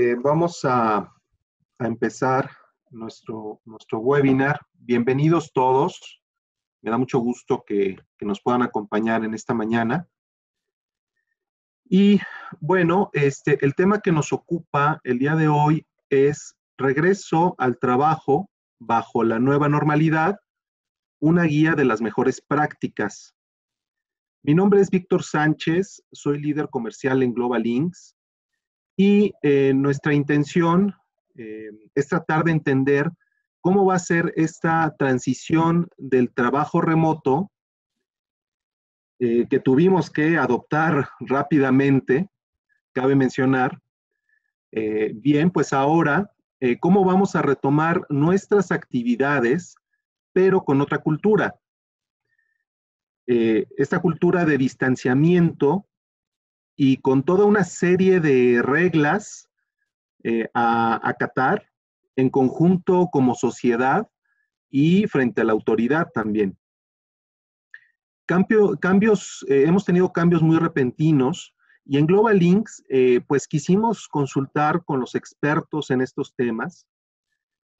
Eh, vamos a, empezar nuestro, webinar. Bienvenidos todos. Me da mucho gusto que, nos puedan acompañar en esta mañana. Y bueno, este, el tema que nos ocupa el día de hoy es regreso al trabajo bajo la nueva normalidad, una guía de las mejores prácticas. Mi nombre es Víctor Sánchez, soy líder comercial en Global Links. Y eh, nuestra intención eh, es tratar de entender cómo va a ser esta transición del trabajo remoto eh, que tuvimos que adoptar rápidamente, cabe mencionar. bien, pues ahora, ¿cómo vamos a retomar nuestras actividades, pero con otra cultura? esta cultura de distanciamiento y con toda una serie de reglas eh, a acatar en conjunto como sociedad y frente a la autoridad también. Cambio, cambios, eh, hemos tenido cambios muy repentinos y en Global Links, eh, pues quisimos consultar con los expertos en estos temas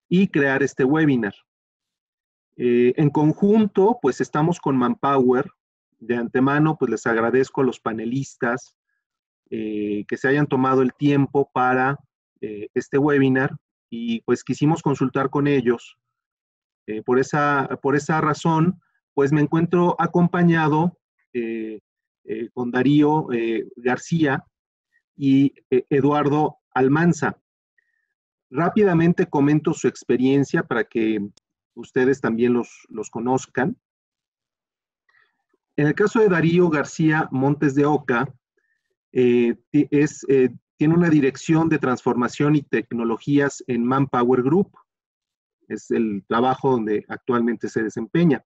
y crear este webinar. en conjunto, pues estamos con Manpower. De antemano, pues les agradezco a los panelistas eh, que se hayan tomado el tiempo para eh, este webinar y pues quisimos consultar con ellos. Eh, por, esa, razón, pues me encuentro acompañado con Darío García y Eduardo Almanza. Rápidamente comento su experiencia para que ustedes también los conozcan. En el caso de Darío García Montes de Oca, eh, es, eh, tiene una dirección de transformación y tecnologías en Manpower Group. Es el trabajo donde actualmente se desempeña.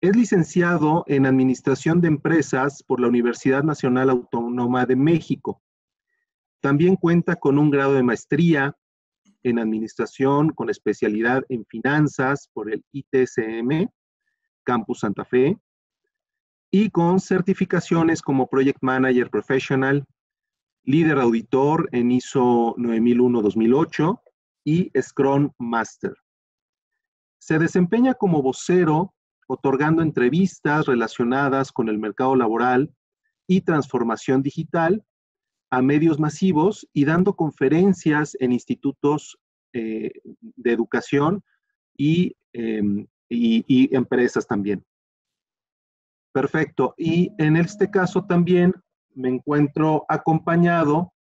Es licenciado en Administración de Empresas por la Universidad Nacional Autónoma de México. También cuenta con un grado de maestría en Administración con especialidad en Finanzas por el ITCM, Campus Santa Fe, y con certificaciones como Project Manager Professional, líder auditor en ISO 9001-2008 y Scrum Master. Se desempeña como vocero, otorgando entrevistas relacionadas con el mercado laboral y transformación digital a medios masivos y dando conferencias en institutos eh, de educación em, y, y empresas también. Perfecto. Y en este caso también me encuentro acompañado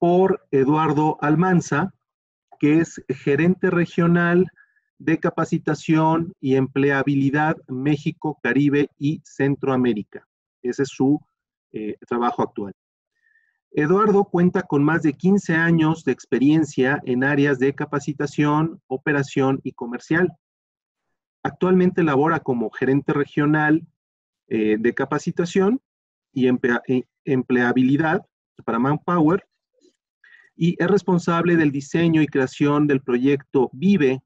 por Eduardo Almanza, que es gerente regional de capacitación y empleabilidad México, Caribe y Centroamérica. Ese es su eh, trabajo actual. Eduardo cuenta con más de 15 años de experiencia en áreas de capacitación, operación y comercial. Actualmente labora como gerente regional eh, de capacitación y eh, empleabilidad para Manpower y es responsable del diseño y creación del proyecto Vive,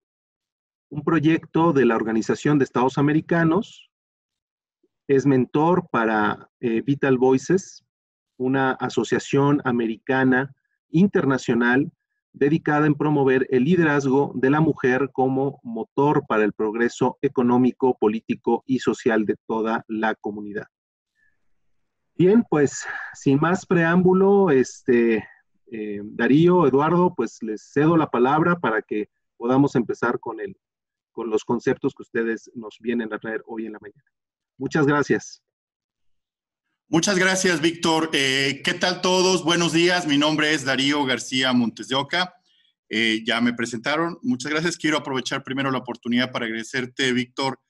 un proyecto de la Organización de Estados Americanos. Es mentor para eh, Vital Voices, una asociación americana internacional dedicada en promover el liderazgo de la mujer como motor para el progreso económico, político y social de toda la comunidad. Bien, pues sin más preámbulo, este, eh, Darío, Eduardo, pues les cedo la palabra para que podamos empezar con, con los conceptos que ustedes nos vienen a traer hoy en la mañana. Muchas gracias. Muchas gracias, Víctor. Eh, ¿Qué tal todos? Buenos días. Mi nombre es Darío García Montes de Oca. Eh, ya me presentaron. Muchas gracias. Quiero aprovechar primero la oportunidad para agradecerte, Víctor,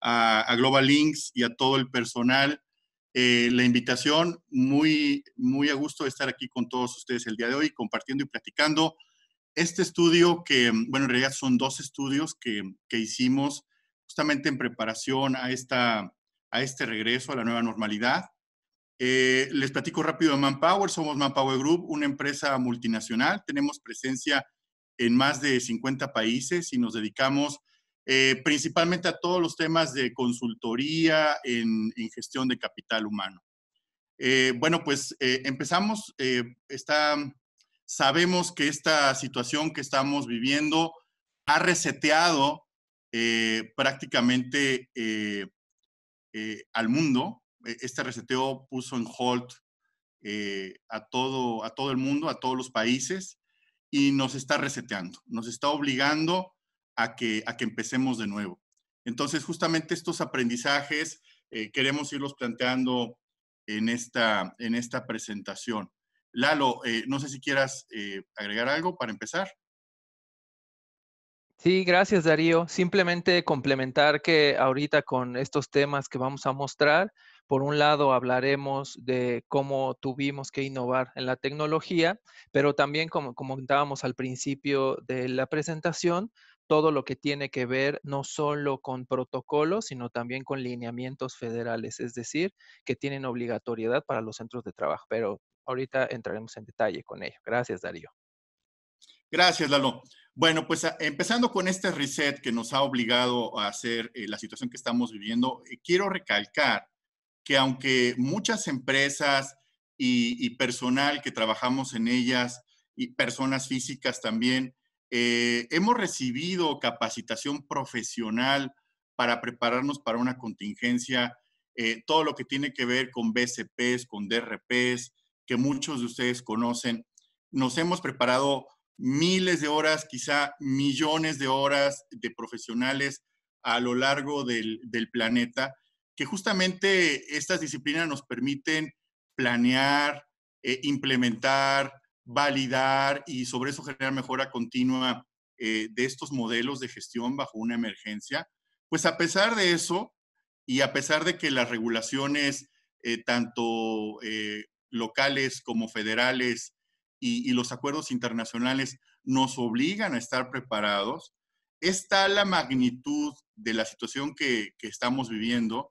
a, Global Links y a todo el personal eh, la invitación. Muy, muy a gusto de estar aquí con todos ustedes el día de hoy, compartiendo y platicando este estudio que, bueno, en realidad son dos estudios que, hicimos justamente en preparación a, esta, a este regreso a la nueva normalidad. Eh, les platico rápido de Manpower. Somos Manpower Group, una empresa multinacional. Tenemos presencia en más de 50 países y nos dedicamos eh, principalmente a todos los temas de consultoría en, gestión de capital humano. Eh, bueno, pues empezamos. sabemos que esta situación que estamos viviendo ha reseteado prácticamente al mundo, e-, este reseteo puso en hold eh, a, todo, a todo el mundo, a todos los países, y nos está reseteando, nos está obligando a que, a que empecemos de nuevo. Entonces, justamente estos aprendizajes eh, queremos irlos planteando en esta, en esta presentación. Lalo, eh, no sé si quieras agregar algo para empezar. Sí, gracias Darío. Simplemente complementar que ahorita con estos temas que vamos a mostrar, por un lado, hablaremos de cómo tuvimos que innovar en la tecnología, pero también, como comentábamos al principio de la presentación, todo lo que tiene que ver no solo con protocolos, sino también con lineamientos federales, es decir, que tienen obligatoriedad para los centros de trabajo. Pero ahorita entraremos en detalle con ello. Gracias, Darío. Gracias, Lalo. Bueno, pues ah, empezando con este reset que nos ha obligado a hacer eh, la situación que estamos viviendo, eh, quiero recalcar que aunque muchas empresas y, personal que trabajamos en ellas y personas físicas también, eh, hemos recibido capacitación profesional para prepararnos para una contingencia, eh, todo lo que tiene que ver con BCPs, con DRPs, que muchos de ustedes conocen. Nos hemos preparado miles de horas, quizá millones de horas de profesionales a lo largo del planeta que justamente estas disciplinas nos permiten planear, eh, implementar, validar y sobre eso generar mejora continua eh, de estos modelos de gestión bajo una emergencia. Pues a pesar de eso, y a pesar de que las regulaciones, eh, tanto locales como federales, y, los acuerdos internacionales nos obligan a estar preparados, está la magnitud de la situación que estamos viviendo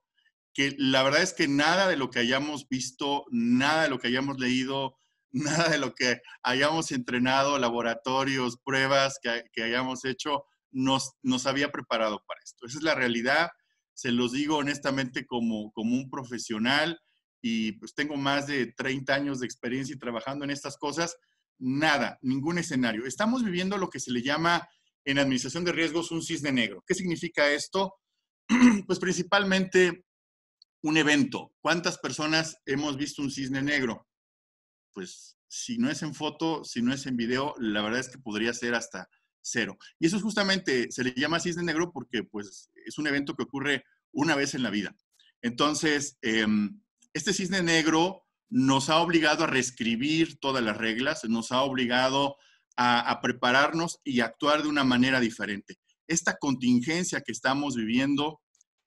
que la verdad es que nada de lo que hayamos visto, nada de lo que hayamos leído, nada de lo que hayamos entrenado, laboratorios, pruebas que, que hayamos hecho, nos, nos, había preparado para esto. Esa es la realidad, se los digo honestamente como, como un profesional y pues tengo más de 30 años de experiencia y trabajando en estas cosas, nada, ningún escenario. Estamos viviendo lo que se le llama en administración de riesgos un cisne negro. ¿Qué significa esto? Pues principalmente un evento. ¿Cuántas personas hemos visto un cisne negro? Pues si no es en foto, si no es en video, la verdad es que podría ser hasta cero. Y eso es justamente, se le llama cisne negro porque pues es un evento que ocurre una vez en la vida. Entonces, em, este cisne negro nos ha obligado a reescribir todas las reglas, nos ha obligado a, prepararnos y actuar de una manera diferente. Esta contingencia que estamos viviendo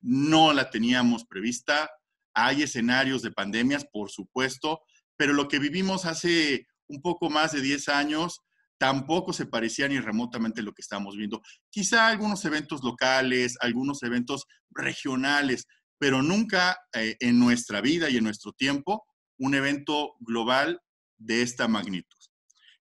no la teníamos prevista. Hay escenarios de pandemias, por supuesto, pero lo que vivimos hace un poco más de 10 años tampoco se parecía ni remotamente a lo que estamos viendo. Quizá algunos eventos locales, algunos eventos regionales, pero nunca eh, en nuestra vida y en nuestro tiempo un evento global de esta magnitud.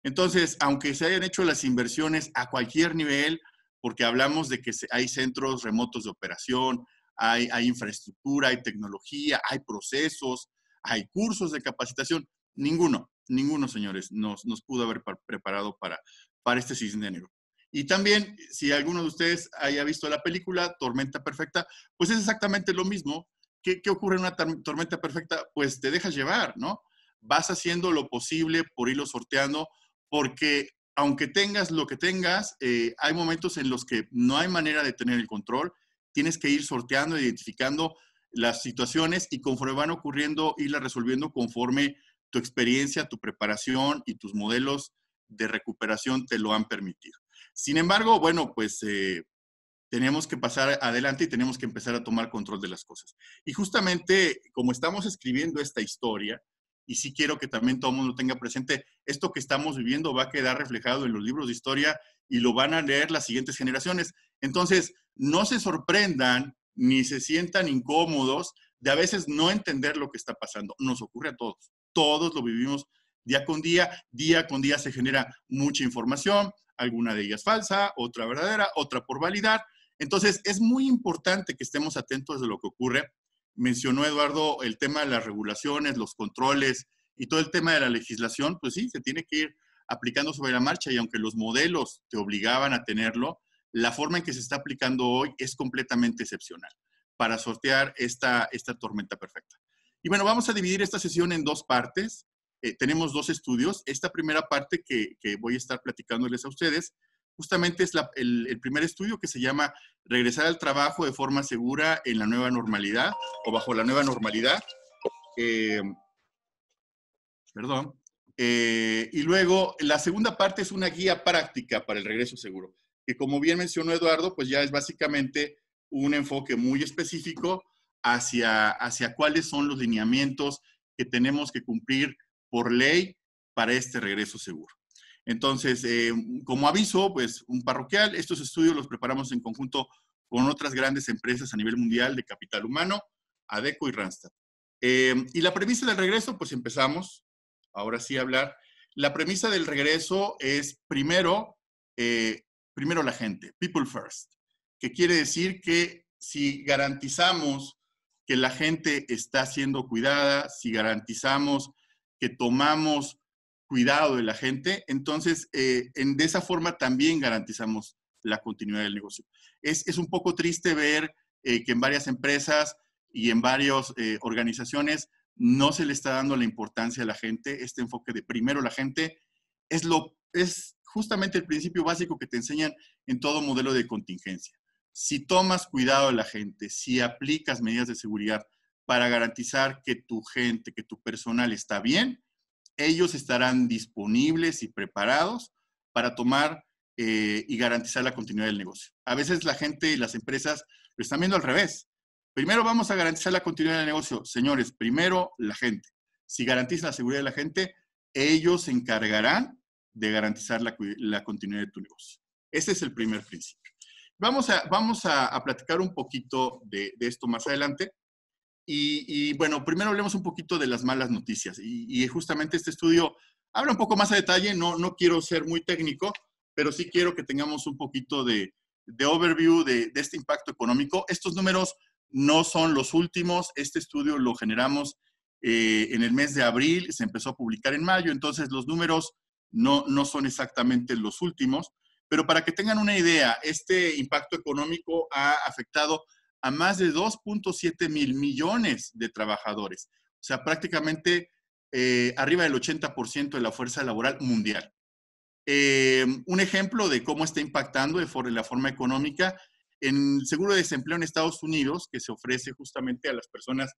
Entonces, aunque se hayan hecho las inversiones a cualquier nivel, porque hablamos de que hay centros remotos de operación, hay, infraestructura, hay tecnología, hay procesos, hay cursos de capacitación. Ninguno, ninguno, señores, nos, pudo haber preparado para, para este cisne negro. Y también, si alguno de ustedes haya visto la película Tormenta Perfecta, pues es exactamente lo mismo. ¿Qué, ocurre en una tormenta perfecta? Pues te dejas llevar, ¿no? Vas haciendo lo posible por irlo sorteando, porque aunque tengas lo que tengas, eh, hay momentos en los que no hay manera de tener el control, tienes que ir sorteando, identificando las situaciones y conforme van ocurriendo, irlas resolviendo conforme tu experiencia, tu preparación y tus modelos de recuperación te lo han permitido. Sin embargo, bueno, pues eh, tenemos que pasar adelante y tenemos que empezar a tomar control de las cosas. Y justamente como estamos escribiendo esta historia, y sí quiero que también todo el mundo tenga presente, esto que estamos viviendo va a quedar reflejado en los libros de historia y lo van a leer las siguientes generaciones. Entonces, no se sorprendan ni se sientan incómodos de a veces no entender lo que está pasando. Nos ocurre a todos. Todos lo vivimos día con día. Día con día se genera mucha información, alguna de ellas falsa, otra verdadera, otra por validar. Entonces, es muy importante que estemos atentos de lo que ocurre. Mencionó Eduardo el tema de las regulaciones, los controles y todo el tema de la legislación. Pues sí, se tiene que ir aplicando sobre la marcha y aunque los modelos te obligaban a tenerlo, la forma en que se está aplicando hoy es completamente excepcional para sortear esta, esta tormenta perfecta. Y bueno, vamos a dividir esta sesión en dos partes. Eh, tenemos dos estudios. Esta primera parte que, voy a estar platicándoles a ustedes, justamente es el, primer estudio que se llama Regresar al trabajo de forma segura en la nueva normalidad o bajo la nueva normalidad. Eh, perdón. Eh, y luego, la segunda parte es una guía práctica para el regreso seguro que como bien mencionó Eduardo, pues ya es básicamente un enfoque muy específico hacia, hacia cuáles son los lineamientos que tenemos que cumplir por ley para este regreso seguro. Entonces, eh, como aviso, pues un parroquial, estos estudios los preparamos en conjunto con otras grandes empresas a nivel mundial de capital humano, ADECO y Randstad. Eh, y la premisa del regreso, pues empezamos, ahora sí a hablar. La premisa del regreso es, primero, eh, primero la gente, people first, que quiere decir que si garantizamos que la gente está siendo cuidada, si garantizamos que tomamos cuidado de la gente, entonces eh, en, de esa forma también garantizamos la continuidad del negocio. Es, un poco triste ver eh, que en varias empresas y en varias eh, organizaciones no se le está dando la importancia a la gente, este enfoque de primero la gente es lo, es justamente el principio básico que te enseñan en todo modelo de contingencia. Si tomas cuidado de la gente, si aplicas medidas de seguridad para garantizar que tu gente, que tu personal está bien, ellos estarán disponibles y preparados para tomar eh, y garantizar la continuidad del negocio. A veces la gente y las empresas lo están viendo al revés. Primero vamos a garantizar la continuidad del negocio. Señores, primero la gente. Si garantizas la seguridad de la gente, ellos se encargarán de garantizar la, continuidad de tu negocio. Ese es el primer principio. Vamos a, vamos a, platicar un poquito de, esto más adelante. Y, bueno, primero hablemos un poquito de las malas noticias. Y, justamente este estudio habla un poco más a detalle. No, no quiero ser muy técnico, pero sí quiero que tengamos un poquito de, overview de, este impacto económico. Estos números no son los últimos. Este estudio lo generamos eh, en el mes de abril, se empezó a publicar en mayo, entonces los números no, no son exactamente los últimos, pero para que tengan una idea, este impacto económico ha afectado a más de 2.7 mil millones de trabajadores, o sea, prácticamente eh, arriba del 80% de la fuerza laboral mundial. Eh, un ejemplo de cómo está impactando de, la forma económica, en el seguro de desempleo en Estados Unidos, que se ofrece justamente a las personas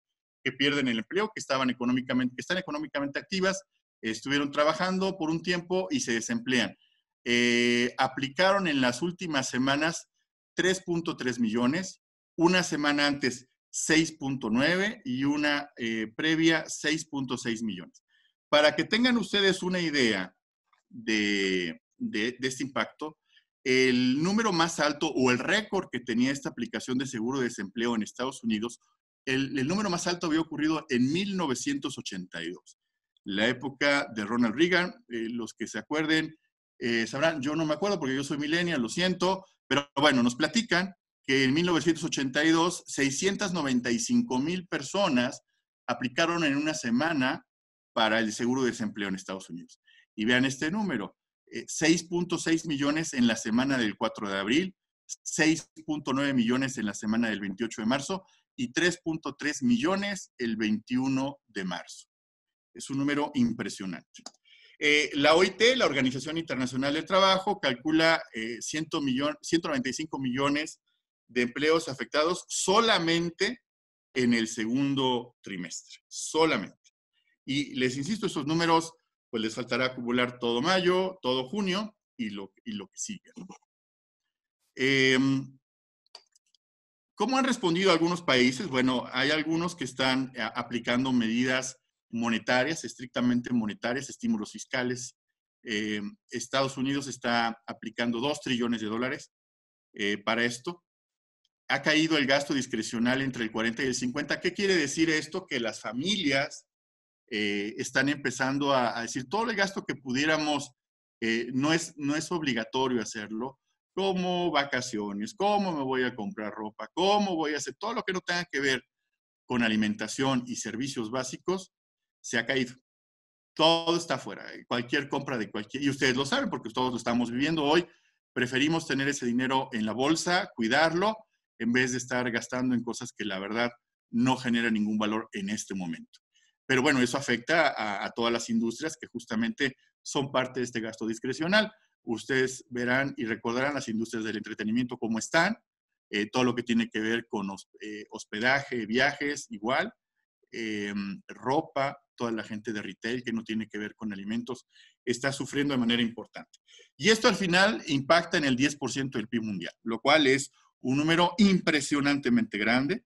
que pierden el empleo, que, estaban que están económicamente activas, estuvieron trabajando por un tiempo y se desemplean. Eh, aplicaron en las últimas semanas 3.3 millones, una semana antes 6.9 y una eh, previa 6.6 millones. Para que tengan ustedes una idea de, este impacto, el número más alto o el récord que tenía esta aplicación de seguro de desempleo en Estados Unidos, el número más alto había ocurrido en 1982 la época de Ronald Reagan. Eh, los que se acuerden eh, sabrán, yo no me acuerdo porque yo soy millennial, lo siento, pero bueno, nos platican que en 1982 695 mil personas aplicaron en una semana para el seguro de desempleo en Estados Unidos. Y vean este número, 6.6 eh, millones en la semana del 4 de abril, 6.9 millones en la semana del 28 de marzo y 3.3 millones el 21 de marzo. Es un número impresionante. Eh, la OIT, la Organización Internacional del Trabajo, calcula 100 eh, 195 millones de empleos afectados solamente en el segundo trimestre, solamente. Y les insisto, esos números, pues les faltará acumular todo mayo, todo junio y lo, y lo que sigue. Em, ¿Cómo han respondido algunos países? Bueno, hay algunos que están eh, aplicando medidas monetarias, estrictamente monetarias, estímulos fiscales. Eh, Estados Unidos está aplicando 2 trillones de dólares eh, para esto. Ha caído el gasto discrecional entre el 40 y el 50. ¿Qué quiere decir esto? Que las familias eh, están empezando a, decir todo el gasto que pudiéramos, no, es, no es obligatorio hacerlo, como vacaciones, cómo me voy a comprar ropa, cómo voy a hacer todo lo que no tenga que ver con alimentación y servicios básicos, se ha caído. Todo está fuera, eh, cualquier compra de cualquier, y ustedes lo saben porque todos lo estamos viviendo hoy, preferimos tener ese dinero en la bolsa, cuidarlo, en vez de estar gastando en cosas que la verdad no generan ningún valor en este momento. Pero bueno, eso afecta a, todas las industrias que justamente son parte de este gasto discrecional. Ustedes verán y recordarán las industrias del entretenimiento cómo están, eh, todo lo que tiene que ver con eh, hospedaje, viajes, igual, Em, ropa, toda la gente de retail que no tiene que ver con alimentos, está sufriendo de manera importante. Y esto al final impacta en el 10% del PIB mundial, lo cual es un número impresionantemente grande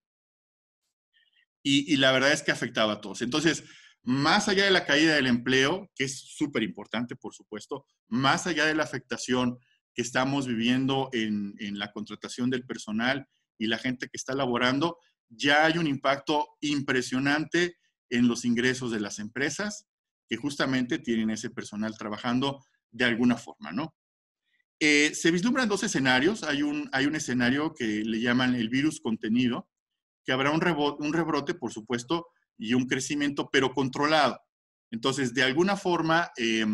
y, la verdad es que afectaba a todos. Entonces, más allá de la caída del empleo, que es súper importante, por supuesto, más allá de la afectación que estamos viviendo en, en, la contratación del personal y la gente que está laborando, ya hay un impacto impresionante en los ingresos de las empresas que justamente tienen ese personal trabajando de alguna forma, ¿no? Eh, se vislumbran dos escenarios. Hay un, escenario que le llaman el virus contenido, que habrá un, rebrote, por supuesto, y un crecimiento, pero controlado. Entonces, de alguna forma, eh,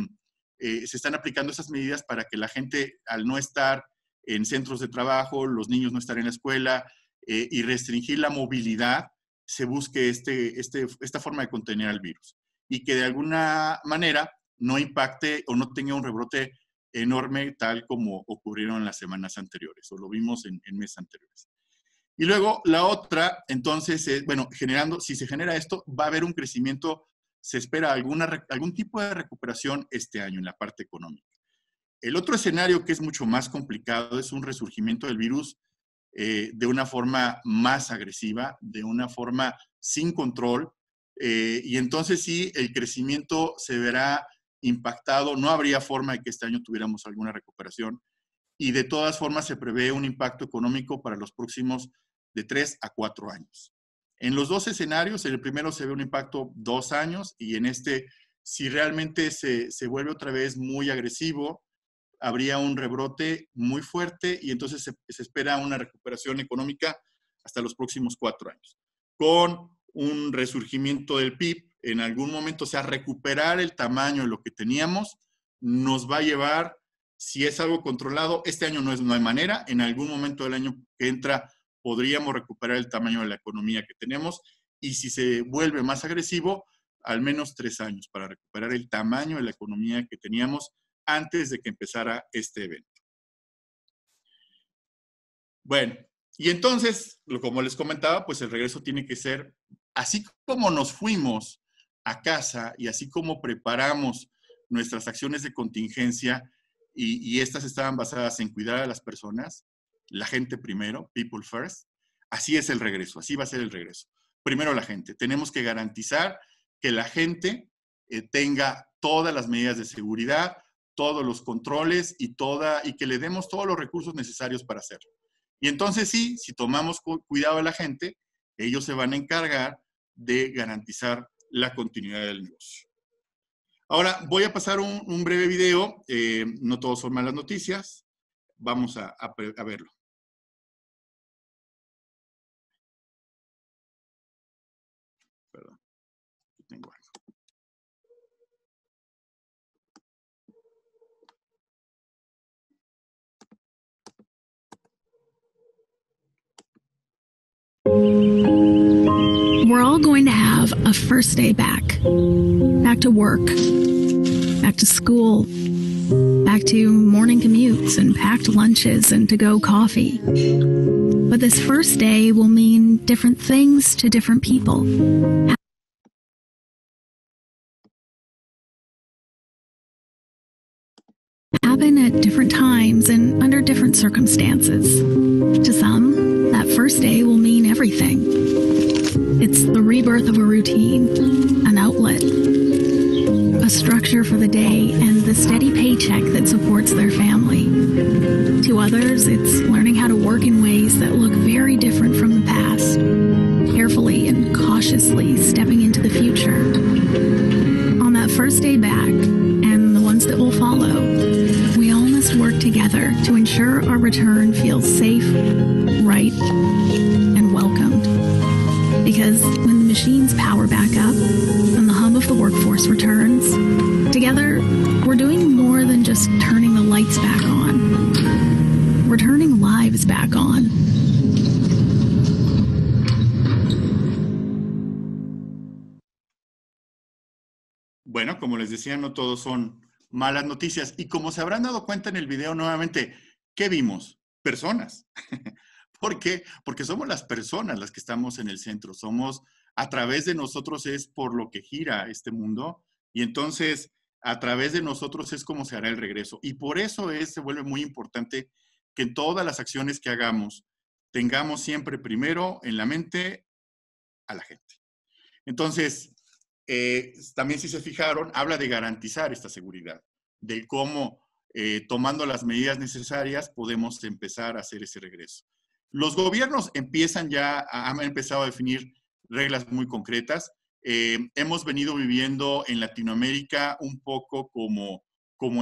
eh, se están aplicando esas medidas para que la gente, al no estar en centros de trabajo, los niños no estar en la escuela, eh, y restringir la movilidad, se busque este, este, esta forma de contener al virus y que de alguna manera no impacte o no tenga un rebrote enorme tal como ocurrieron en las semanas anteriores o lo vimos en, meses anteriores. Y luego la otra, entonces, bueno, generando, si se genera esto, va a haber un crecimiento, se espera alguna, algún tipo de recuperación este año en la parte económica. El otro escenario que es mucho más complicado es un resurgimiento del virus eh, de una forma más agresiva, de una forma sin control, eh, y entonces sí, el crecimiento se verá impactado, no habría forma de que este año tuviéramos alguna recuperación, y de todas formas se prevé un impacto económico para los próximos de tres a cuatro años. En los dos escenarios, en el primero se ve un impacto dos años y en este, si realmente se vuelve otra vez muy agresivo, habría un rebrote muy fuerte y entonces se, espera una recuperación económica hasta los próximos cuatro años, con un resurgimiento del PIB en algún momento, o sea, recuperar el tamaño de lo que teníamos, nos va a llevar, si es algo controlado, este año no, es, no hay manera, en algún momento del año que entra podríamos recuperar el tamaño de la economía que tenemos y si se vuelve más agresivo, al menos tres años para recuperar el tamaño de la economía que teníamos antes de que empezara este evento. Bueno, y entonces, como les comentaba, pues el regreso tiene que ser, así como nos fuimos a casa y así como preparamos nuestras acciones de contingencia y, estas estaban basadas en cuidar a las personas, la gente primero, people first, así es el regreso, así va a ser el regreso. Primero la gente, tenemos que garantizar que la gente eh, tenga todas las medidas de seguridad, todos los controles y, toda, y que le demos todos los recursos necesarios para hacerlo. Y entonces sí, si tomamos cuidado de la gente, ellos se van a encargar de garantizar la continuidad del negocio. Ahora voy a pasar un, breve video, eh, no todos son malas noticias, vamos a verlo. We're all going to have a first day back back to work, back to school, back to morning commutes and packed lunches and to go coffee. But this first day will mean different things to different people. happen at different times and under different circumstances. To some, that first day will mean everything. It's the rebirth of a routine, an outlet, a structure for the day, and the steady paycheck that supports their family. To others, it's learning how to work in ways that look very different from the past, carefully and cautiously stepping into the future. On that first day back, and the ones that will follow, we all must work together to ensure our return feels safe, right, welcomed. Because when the machines power back up and the hum of the workforce returns, together we're doing more than just turning the lights back on. We're turning lives back on. Bueno, como les decía, no todos son malas noticias. Y como se habrán dado cuenta en el video nuevamente, ¿qué vimos? Personas. ¿Por qué? Porque somos las personas las que estamos en el centro, somos a través de nosotros es por lo que gira este mundo y entonces a través de nosotros es como se hará el regreso. Y por eso se vuelve muy importante que en todas las acciones que hagamos tengamos siempre primero en la mente a la gente. Entonces, eh, también si se fijaron, habla de garantizar esta seguridad, de cómo eh, tomando las medidas necesarias podemos empezar a hacer ese regreso. Los gobiernos empiezan ya, han empezado a definir reglas muy concretas. Eh, hemos venido viviendo en Latinoamérica un poco como,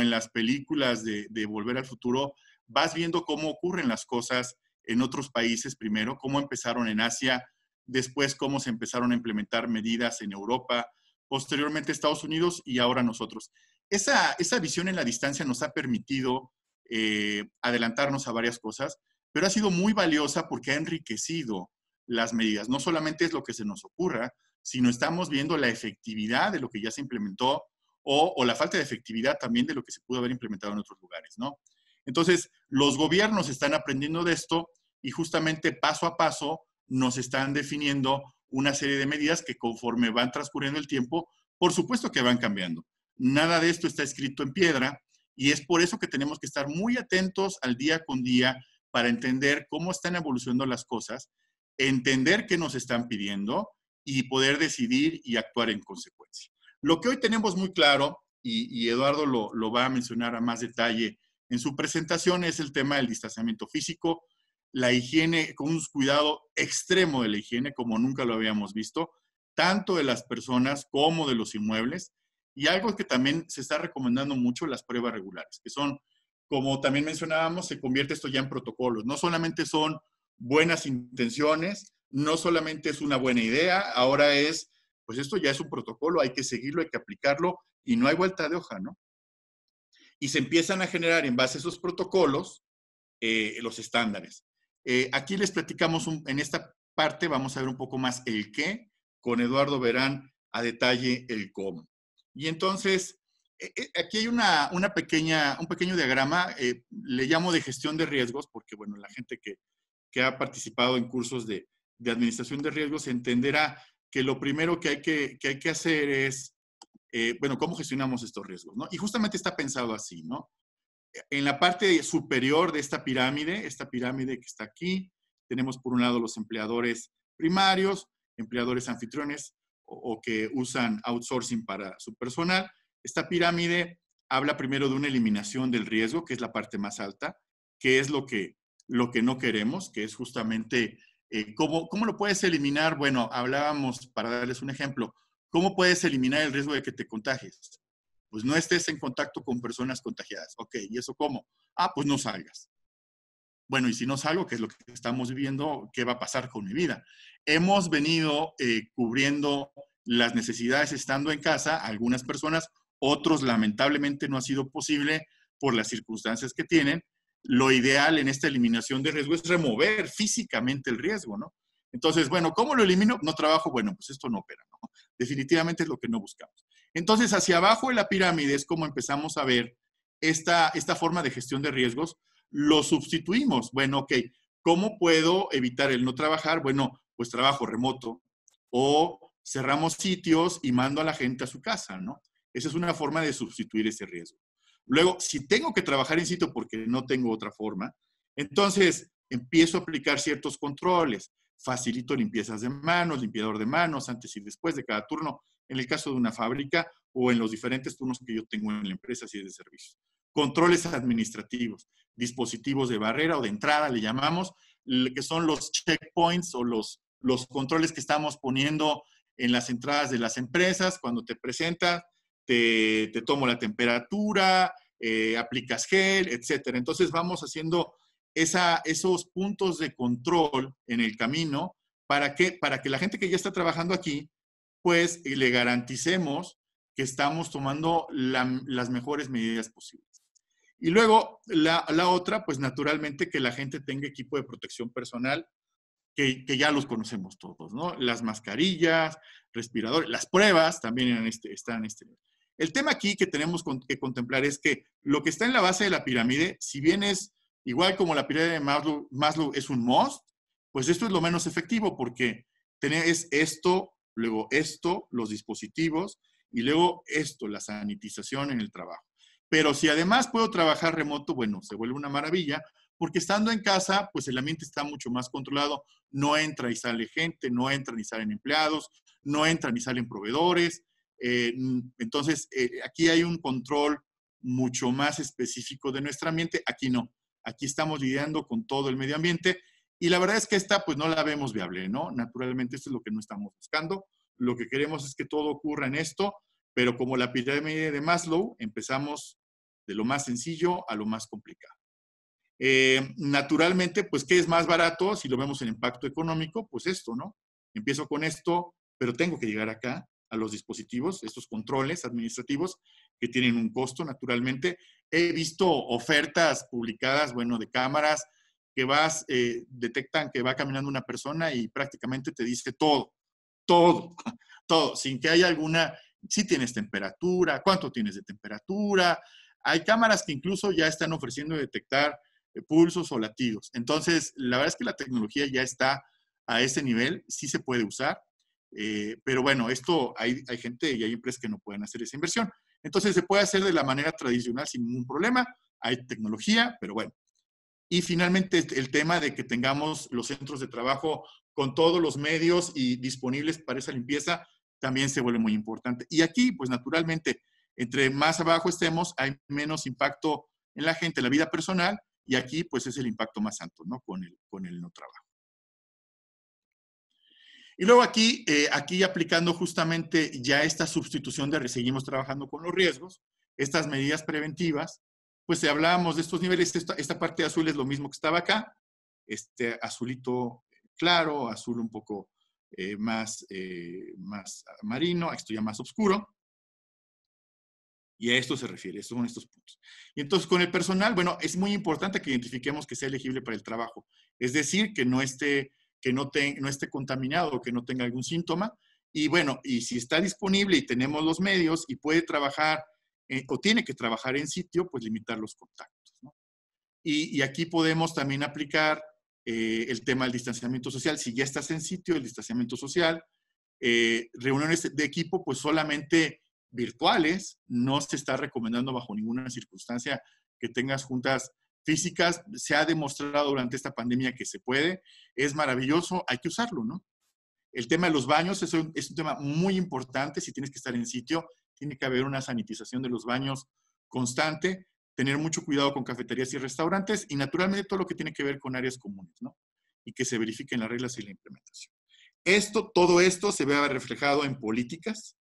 en las películas de, Volver al Futuro. Vas viendo cómo ocurren las cosas en otros países primero, cómo empezaron en Asia, después cómo se empezaron a implementar medidas en Europa, posteriormente Estados Unidos y ahora nosotros. Esa, visión en la distancia nos ha permitido eh, adelantarnos a varias cosas pero ha sido muy valiosa porque ha enriquecido las medidas. No solamente es lo que se nos ocurra, sino estamos viendo la efectividad de lo que ya se implementó o, la falta de efectividad también de lo que se pudo haber implementado en otros lugares, ¿no? Entonces, los gobiernos están aprendiendo de esto y justamente paso a paso nos están definiendo una serie de medidas que conforme van transcurriendo el tiempo, por supuesto que van cambiando. Nada de esto está escrito en piedra y es por eso que tenemos que estar muy atentos al día con día para entender cómo están evolucionando las cosas, entender qué nos están pidiendo y poder decidir y actuar en consecuencia. Lo que hoy tenemos muy claro, y, Eduardo lo, va a mencionar a más detalle en su presentación, es el tema del distanciamiento físico, la higiene, con un cuidado extremo de la higiene, como nunca lo habíamos visto, tanto de las personas como de los inmuebles, y algo que también se está recomendando mucho, las pruebas regulares, que son como también mencionábamos, se convierte esto ya en protocolos. No solamente son buenas intenciones, no solamente es una buena idea, ahora es, pues esto ya es un protocolo, hay que seguirlo, hay que aplicarlo y no hay vuelta de hoja, ¿no? Y se empiezan a generar en base a esos protocolos eh, los estándares. Eh, aquí les platicamos en esta parte, vamos a ver un poco más el qué, con Eduardo Verán a detalle el cómo. Y entonces, eh, eh, aquí hay una, pequeña, un pequeño diagrama, eh, le llamo de gestión de riesgos, porque bueno, la gente que, que ha participado en cursos de, de, administración de riesgos entenderá que lo primero que hay que, que, hay que hacer es, bueno, cómo gestionamos estos riesgos, ¿no? Y justamente está pensado así, ¿no? En la parte superior de esta pirámide, esta pirámide que está aquí, tenemos por un lado los empleadores primarios, empleadores anfitriones o que usan outsourcing para su personal, esta pirámide habla primero de una eliminación del riesgo, que es la parte más alta, que es lo que, lo que no queremos, que es justamente eh, ¿cómo, lo puedes eliminar. Bueno, hablábamos, para darles un ejemplo, ¿cómo puedes eliminar el riesgo de que te contagies? Pues no estés en contacto con personas contagiadas. Ok, ¿y eso cómo? Ah, pues no salgas. Bueno, y si no salgo, que es lo que estamos viviendo, ¿qué va a pasar con mi vida? Hemos venido eh, cubriendo las necesidades estando en casa, algunas personas, otros, lamentablemente, no ha sido posible por las circunstancias que tienen. Lo ideal en esta eliminación de riesgo es remover físicamente el riesgo, ¿no? Entonces, bueno, ¿cómo lo elimino? No trabajo, bueno, pues esto no opera, ¿no? Definitivamente es lo que no buscamos. Entonces, hacia abajo de la pirámide es como empezamos a ver esta, esta forma de gestión de riesgos. Lo sustituimos. Bueno, ok, ¿cómo puedo evitar el no trabajar? Bueno, pues trabajo remoto o cerramos sitios y mando a la gente a su casa, ¿no? Esa es una forma de sustituir ese riesgo. Luego, si tengo que trabajar en sitio porque no tengo otra forma, entonces empiezo a aplicar ciertos controles. Facilito limpiezas de manos, limpiador de manos, antes y después de cada turno, en el caso de una fábrica o en los diferentes turnos que yo tengo en la empresa, si es de servicios. Controles administrativos, dispositivos de barrera o de entrada, le llamamos, que son los checkpoints o los, los controles que estamos poniendo en las entradas de las empresas, cuando te presentas, te, tomo la temperatura, eh, aplicas gel, etcétera. Entonces vamos haciendo esos puntos de control en el camino para que, para que la gente que ya está trabajando aquí, pues eh, le garanticemos que estamos tomando las mejores medidas posibles. Y luego la, la, otra, pues naturalmente que la gente tenga equipo de protección personal que, ya los conocemos todos, ¿no? Las mascarillas, respiradores, las pruebas también este, están en este. El tema aquí que tenemos que contemplar es que lo que está en la base de la pirámide, si bien es igual como la pirámide de Maslow, es un must, pues esto es lo menos efectivo porque es esto, luego esto, los dispositivos y luego esto, la sanitización en el trabajo. Pero si además puedo trabajar remoto, bueno, se vuelve una maravilla porque estando en casa, pues el ambiente está mucho más controlado, no entra y sale gente, no entran ni salen empleados, no entran y salen proveedores. Eh, entonces, eh, aquí hay un control mucho más específico de nuestro ambiente, aquí no. Aquí estamos lidiando con todo el medio ambiente y la verdad es que esta pues no la vemos viable, ¿no? Naturalmente esto es lo que no estamos buscando. Lo que queremos es que todo ocurra en esto, pero como la pirámide de Maslow, empezamos de lo más sencillo a lo más complicado. Eh, naturalmente, pues, ¿qué es más barato? Si lo vemos en impacto económico, pues esto, ¿no? Empiezo con esto, pero tengo que llegar acá a los dispositivos, estos controles administrativos que tienen un costo, naturalmente. He visto ofertas publicadas, bueno, de cámaras que vas, eh, detectan que va caminando una persona y prácticamente te dice todo, todo, todo, sin que haya alguna, si tienes temperatura, cuánto tienes de temperatura. Hay cámaras que incluso ya están ofreciendo detectar eh, pulsos o latidos. Entonces, la verdad es que la tecnología ya está a ese nivel, sí se puede usar, eh, pero bueno, esto hay, hay gente y hay empresas que no pueden hacer esa inversión. Entonces, se puede hacer de la manera tradicional sin ningún problema, hay tecnología, pero bueno. Y finalmente, el tema de que tengamos los centros de trabajo con todos los medios y disponibles para esa limpieza también se vuelve muy importante. Y aquí, pues naturalmente, entre más abajo estemos, hay menos impacto en la gente, la vida personal, y aquí, pues, es el impacto más alto, ¿no? Con el, con el no trabajo. Y luego aquí, eh, aquí aplicando justamente ya esta sustitución de seguimos trabajando con los riesgos, estas medidas preventivas, pues si hablábamos de estos niveles, esta, esta parte azul es lo mismo que estaba acá, este azulito claro, azul un poco eh, más, eh, más marino, esto ya más oscuro. Y a esto se refiere, estos son estos puntos. Y entonces, con el personal, bueno, es muy importante que identifiquemos que sea elegible para el trabajo. Es decir, que no esté, que no, no esté contaminado, que no tenga algún síntoma. Y bueno, y si está disponible y tenemos los medios y puede trabajar eh, o tiene que trabajar en sitio, pues limitar los contactos. Y, aquí podemos también aplicar eh, el tema del distanciamiento social. Si ya estás en sitio, el distanciamiento social, eh, reuniones de equipo, pues solamente virtuales, no se está recomendando bajo ninguna circunstancia que tengas juntas físicas. Se ha demostrado durante esta pandemia que se puede, es maravilloso, hay que usarlo, ¿no? El tema de los baños es un, tema muy importante, si tienes que estar en sitio, tiene que haber una sanitización de los baños constante, tener mucho cuidado con cafeterías y restaurantes y naturalmente todo lo que tiene que ver con áreas comunes, ¿no? Y que se verifiquen las reglas y la implementación. Esto, todo esto se ve reflejado en políticas,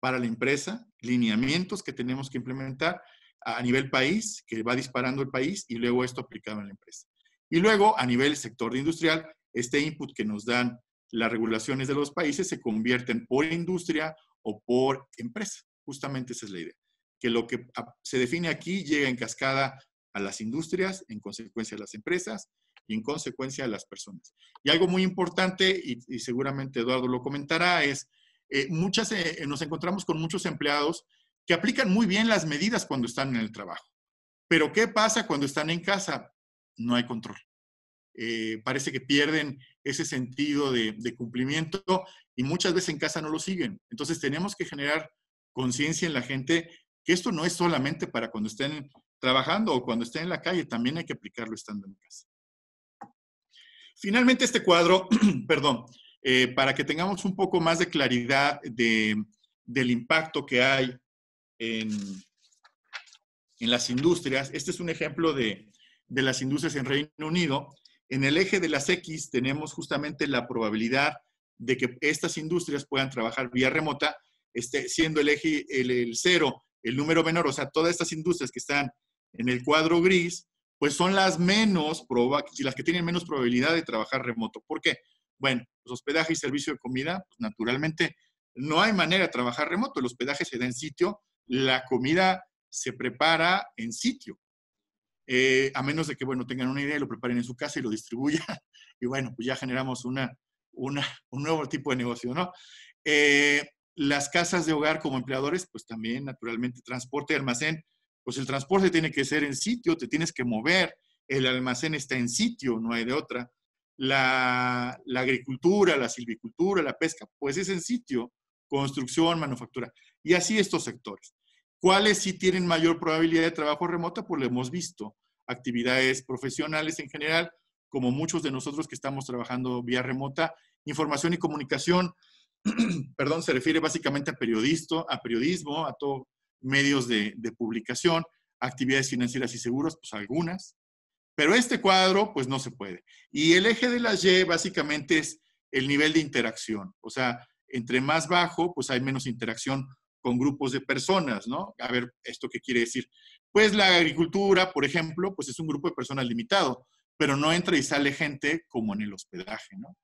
para la empresa, lineamientos que tenemos que implementar a nivel país, que va disparando el país, y luego esto aplicado en la empresa. Y luego, a nivel sector industrial, este input que nos dan las regulaciones de los países se convierten por industria o por empresa. Justamente esa es la idea. Que lo que se define aquí llega en cascada a las industrias, en consecuencia a las empresas y en consecuencia a las personas. Y algo muy importante, y seguramente Eduardo lo comentará, es eh, muchas, eh, nos encontramos con muchos empleados que aplican muy bien las medidas cuando están en el trabajo. Pero ¿qué pasa cuando están en casa? No hay control. Eh, parece que pierden ese sentido de, cumplimiento y muchas veces en casa no lo siguen. Entonces tenemos que generar conciencia en la gente que esto no es solamente para cuando estén trabajando o cuando estén en la calle, también hay que aplicarlo estando en casa. Finalmente este cuadro, perdón, eh, para que tengamos un poco más de claridad del impacto que hay en, las industrias. Este es un ejemplo de, las industrias en Reino Unido. En el eje de las X tenemos justamente la probabilidad de que estas industrias puedan trabajar vía remota, este, siendo el eje el, cero, el número menor, o sea, todas estas industrias que están en el cuadro gris, pues son las menos, las que tienen menos probabilidad de trabajar remoto. ¿Por qué? Bueno, pues hospedaje y servicio de comida, pues naturalmente no hay manera de trabajar remoto. El hospedaje se da en sitio, la comida se prepara en sitio. Eh, a menos de que, bueno, tengan una idea y lo preparen en su casa y lo distribuyan. Y bueno, pues ya generamos una, una, un nuevo tipo de negocio, ¿no? Eh, las casas de hogar como empleadores, pues también, naturalmente, transporte almacén. Pues el transporte tiene que ser en sitio, te tienes que mover, el almacén está en sitio, no hay de otra la, agricultura, la silvicultura, la pesca, pues es en sitio, construcción, manufactura, y así estos sectores. ¿Cuáles sí tienen mayor probabilidad de trabajo remota? Pues lo hemos visto, actividades profesionales en general, como muchos de nosotros que estamos trabajando vía remota, información y comunicación, perdón, se refiere básicamente a, a periodismo, a todos medios de, de, publicación, actividades financieras y seguros, pues algunas, pero este cuadro, pues no se puede. Y el eje de la Y básicamente es el nivel de interacción. O sea, entre más bajo, pues hay menos interacción con grupos de personas, ¿no? A ver, ¿esto qué quiere decir? Pues la agricultura, por ejemplo, pues es un grupo de personas limitado, pero no entra y sale gente como en el hospedaje, ¿no?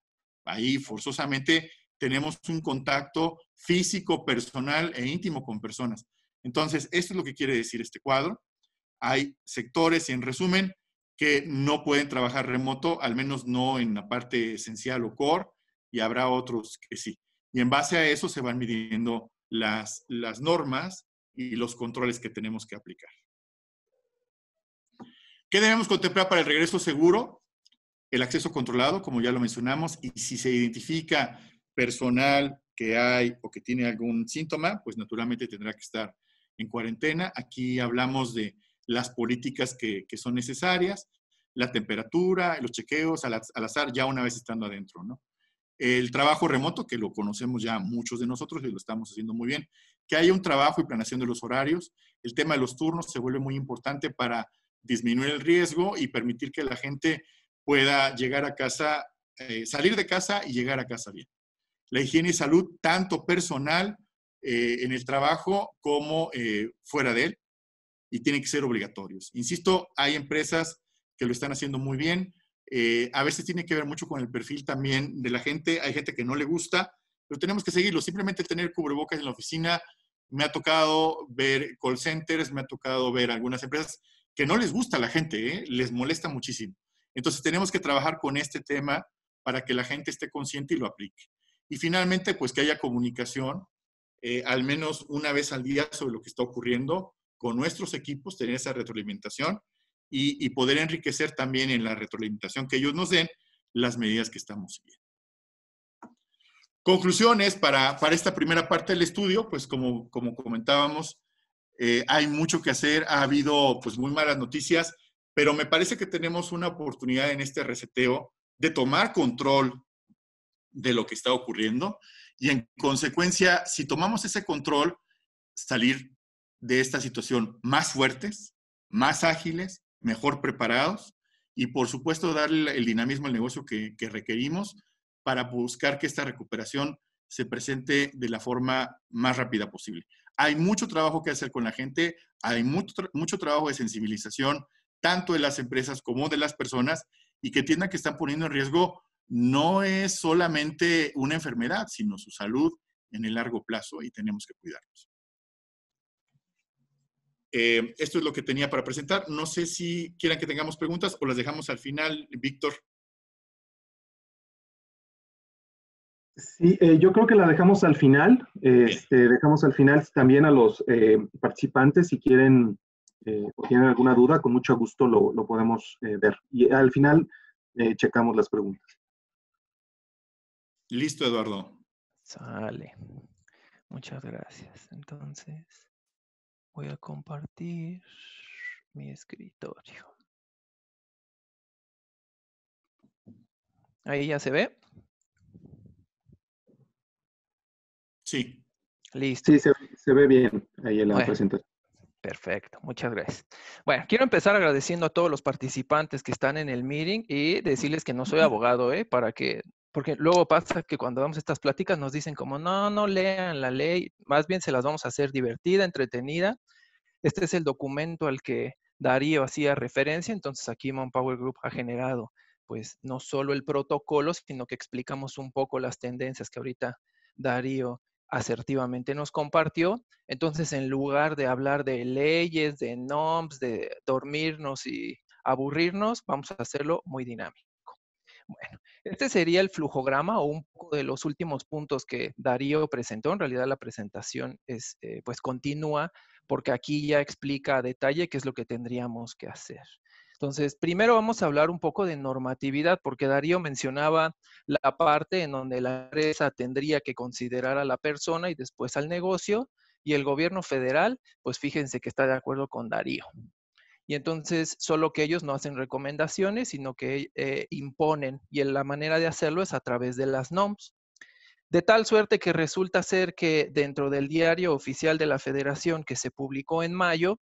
Ahí forzosamente tenemos un contacto físico, personal e íntimo con personas. Entonces, esto es lo que quiere decir este cuadro. Hay sectores y en resumen, que no pueden trabajar remoto, al menos no en la parte esencial o core, y habrá otros que sí. Y en base a eso se van midiendo las, normas y los controles que tenemos que aplicar. ¿Qué debemos contemplar para el regreso seguro? El acceso controlado, como ya lo mencionamos, y si se identifica personal que hay o que tiene algún síntoma, pues naturalmente tendrá que estar en cuarentena. Aquí hablamos de las políticas que, son necesarias, la temperatura, los chequeos al, azar ya una vez estando adentro, ¿no? El trabajo remoto, que lo conocemos ya muchos de nosotros y lo estamos haciendo muy bien, que haya un trabajo y planeación de los horarios, el tema de los turnos se vuelve muy importante para disminuir el riesgo y permitir que la gente pueda llegar a casa, eh, salir de casa y llegar a casa bien. La higiene y salud, tanto personal eh, en el trabajo como eh, fuera de él y tienen que ser obligatorios. Insisto, hay empresas que lo están haciendo muy bien. Eh, a veces tiene que ver mucho con el perfil también de la gente. Hay gente que no le gusta, pero tenemos que seguirlo. Simplemente tener cubrebocas en la oficina. Me ha tocado ver call centers, me ha tocado ver algunas empresas que no les gusta a la gente, ¿eh? les molesta muchísimo. Entonces tenemos que trabajar con este tema para que la gente esté consciente y lo aplique. Y finalmente, pues que haya comunicación, eh, al menos una vez al día sobre lo que está ocurriendo con nuestros equipos, tener esa retroalimentación y, poder enriquecer también en la retroalimentación que ellos nos den las medidas que estamos siguiendo. Conclusiones para, esta primera parte del estudio, pues como, como comentábamos, eh, hay mucho que hacer, ha habido pues muy malas noticias, pero me parece que tenemos una oportunidad en este reseteo de tomar control de lo que está ocurriendo y en consecuencia, si tomamos ese control, salir de esta situación más fuertes, más ágiles, mejor preparados y, por supuesto, darle el dinamismo al negocio que, requerimos para buscar que esta recuperación se presente de la forma más rápida posible. Hay mucho trabajo que hacer con la gente, hay mucho, mucho trabajo de sensibilización, tanto de las empresas como de las personas, y que entiendan que están poniendo en riesgo no es solamente una enfermedad, sino su salud en el largo plazo y tenemos que cuidarnos. Eh, esto es lo que tenía para presentar. No sé si quieran que tengamos preguntas o las dejamos al final, Víctor. Sí, eh, yo creo que la dejamos al final. Este, dejamos al final también a los eh, participantes si quieren o tienen alguna duda, con mucho gusto lo, lo podemos ver. Y al final checamos las preguntas. Listo, Eduardo. Sale. Muchas gracias. Entonces. Voy a compartir mi escritorio. Ahí ya se ve. Sí. Listo. Sí, se, ve bien ahí en la presentación. Perfecto, muchas gracias. Bueno, quiero empezar agradeciendo a todos los participantes que están en el meeting y decirles que no soy abogado, ¿eh? para que porque luego pasa que cuando damos estas pláticas nos dicen como, no, no lean la ley, más bien se las vamos a hacer divertida, entretenida. Este es el documento al que Darío hacía referencia, entonces aquí Power Group ha generado pues no solo el protocolo, sino que explicamos un poco las tendencias que ahorita Darío asertivamente nos compartió. Entonces, en lugar de hablar de leyes, de NOMS, de dormirnos y aburrirnos, vamos a hacerlo muy dinámico. Bueno, este sería el flujograma o un poco de los últimos puntos que Darío presentó. En realidad la presentación es, eh, pues continúa porque aquí ya explica a detalle qué es lo que tendríamos que hacer. Entonces, primero vamos a hablar un poco de normatividad, porque Darío mencionaba la parte en donde la empresa tendría que considerar a la persona y después al negocio, y el gobierno federal, pues fíjense que está de acuerdo con Darío y entonces solo que ellos no hacen recomendaciones, sino que eh, imponen y la manera de hacerlo es a través de las NOMS. De tal suerte que resulta ser que dentro del diario oficial de la federación que se publicó en mayo,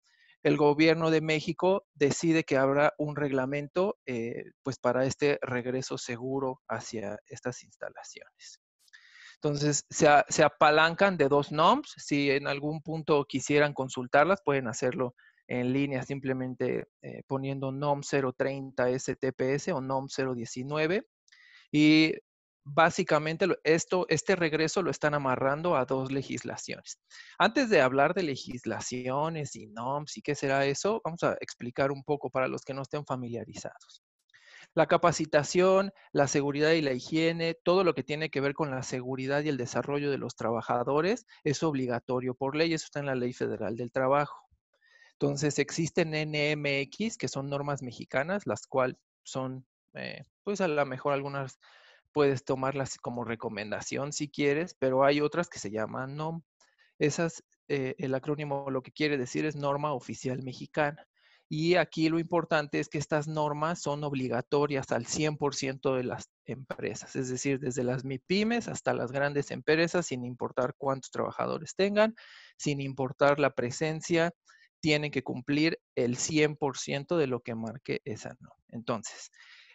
el gobierno de México decide que habrá un reglamento eh, pues para este regreso seguro hacia estas instalaciones. Entonces, se, se, apalancan de dos NOMS. Si en algún punto quisieran consultarlas, pueden hacerlo en línea simplemente eh, poniendo NOM 030 STPS o NOM 019. Y básicamente esto, este regreso lo están amarrando a dos legislaciones. Antes de hablar de legislaciones y NOMS y qué será eso, vamos a explicar un poco para los que no estén familiarizados. La capacitación, la seguridad y la higiene, todo lo que tiene que ver con la seguridad y el desarrollo de los trabajadores es obligatorio por ley, eso está en la Ley Federal del Trabajo. Entonces, existen NMX, que son normas mexicanas, las cuales son, eh, pues a lo mejor algunas puedes tomarlas como recomendación si quieres, pero hay otras que se llaman NOM. Esas, eh, el acrónimo lo que quiere decir es norma oficial mexicana. Y aquí lo importante es que estas normas son obligatorias al 100% de las empresas, es decir, desde las MIPIMES hasta las grandes empresas, sin importar cuántos trabajadores tengan, sin importar la presencia tienen que cumplir el 100% de lo que marque esa NOM. Entonces,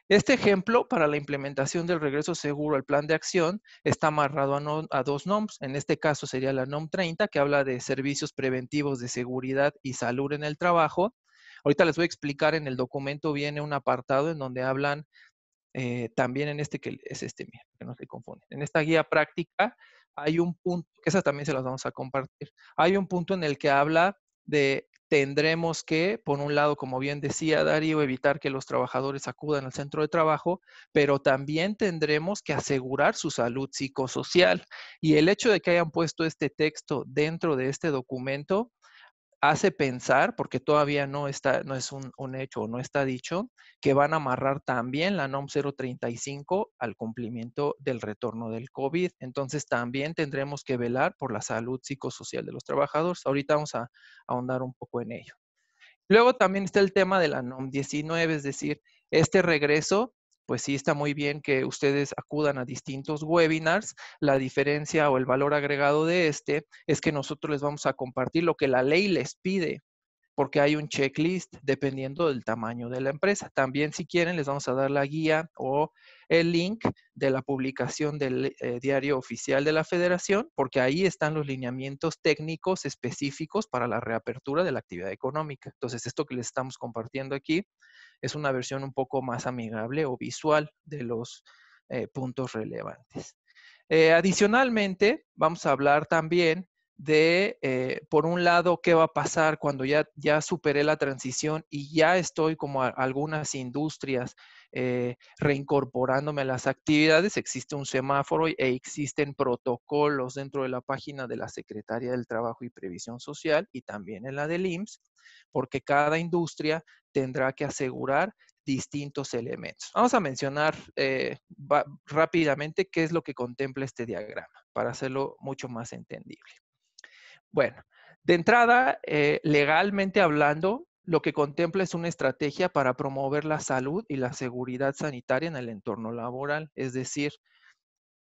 este ejemplo para la implementación del regreso seguro al plan de acción está amarrado a, dos NOMs. En este caso sería la NOM 30, que habla de servicios preventivos de seguridad y salud en el trabajo. Ahorita les voy a explicar, en el documento viene un apartado en donde hablan eh, también en este que es este, mío que no se confunden. En esta guía práctica hay un punto, que esas también se las vamos a compartir, hay un punto en el que habla de tendremos que, por un lado, como bien decía Darío, evitar que los trabajadores acudan al centro de trabajo, pero también tendremos que asegurar su salud psicosocial. Y el hecho de que hayan puesto este texto dentro de este documento hace pensar, porque todavía no, está, no es un, hecho o no está dicho, que van a amarrar también la NOM 035 al cumplimiento del retorno del COVID. Entonces también tendremos que velar por la salud psicosocial de los trabajadores. Ahorita vamos a ahondar un poco en ello. Luego también está el tema de la NOM 19, es decir, este regreso pues sí está muy bien que ustedes acudan a distintos webinars. La diferencia o el valor agregado de este es que nosotros les vamos a compartir lo que la ley les pide porque hay un checklist dependiendo del tamaño de la empresa. También si quieren les vamos a dar la guía o el link de la publicación del eh, diario oficial de la federación, porque ahí están los lineamientos técnicos específicos para la reapertura de la actividad económica. Entonces, esto que les estamos compartiendo aquí es una versión un poco más amigable o visual de los eh, puntos relevantes. Eh, adicionalmente, vamos a hablar también de, eh, por un lado, qué va a pasar cuando ya, ya superé la transición y ya estoy como algunas industrias eh, reincorporándome a las actividades, existe un semáforo e existen protocolos dentro de la página de la Secretaría del Trabajo y Previsión Social y también en la del IMSS, porque cada industria tendrá que asegurar distintos elementos. Vamos a mencionar eh, rápidamente qué es lo que contempla este diagrama para hacerlo mucho más entendible. Bueno, de entrada, eh, legalmente hablando, lo que contempla es una estrategia para promover la salud y la seguridad sanitaria en el entorno laboral, es decir,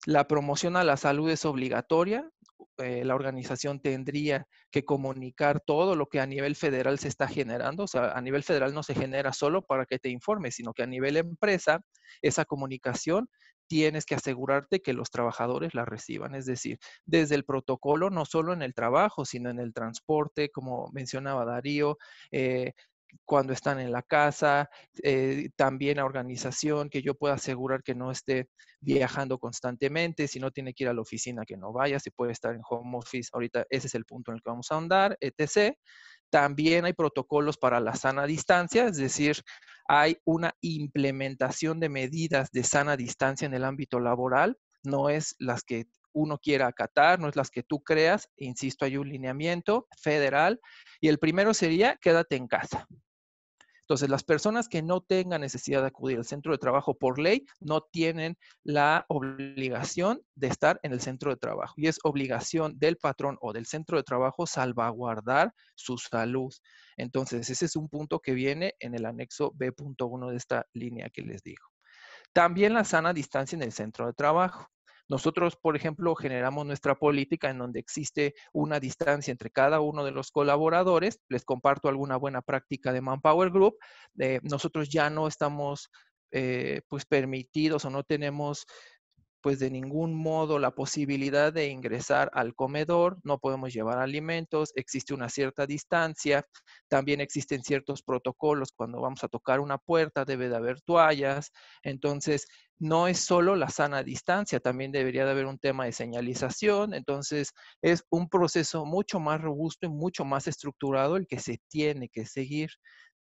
la promoción a la salud es obligatoria, eh, la organización tendría que comunicar todo lo que a nivel federal se está generando, o sea, a nivel federal no se genera solo para que te informe, sino que a nivel empresa esa comunicación tienes que asegurarte que los trabajadores la reciban. Es decir, desde el protocolo, no solo en el trabajo, sino en el transporte, como mencionaba Darío, eh, cuando están en la casa, eh, también a organización, que yo pueda asegurar que no esté viajando constantemente, si no tiene que ir a la oficina, que no vaya, si puede estar en home office, ahorita ese es el punto en el que vamos a andar, etc. También hay protocolos para la sana distancia, es decir, hay una implementación de medidas de sana distancia en el ámbito laboral, no es las que uno quiera acatar, no es las que tú creas. Insisto, hay un lineamiento federal y el primero sería quédate en casa. Entonces, las personas que no tengan necesidad de acudir al centro de trabajo por ley no tienen la obligación de estar en el centro de trabajo. Y es obligación del patrón o del centro de trabajo salvaguardar su salud. Entonces, ese es un punto que viene en el anexo B.1 de esta línea que les digo. También la sana distancia en el centro de trabajo. Nosotros, por ejemplo, generamos nuestra política en donde existe una distancia entre cada uno de los colaboradores. Les comparto alguna buena práctica de Manpower Group. Eh, nosotros ya no estamos eh, pues permitidos o no tenemos pues de ningún modo la posibilidad de ingresar al comedor, no podemos llevar alimentos, existe una cierta distancia, también existen ciertos protocolos, cuando vamos a tocar una puerta debe de haber toallas, entonces no es solo la sana distancia, también debería de haber un tema de señalización, entonces es un proceso mucho más robusto y mucho más estructurado el que se tiene que seguir.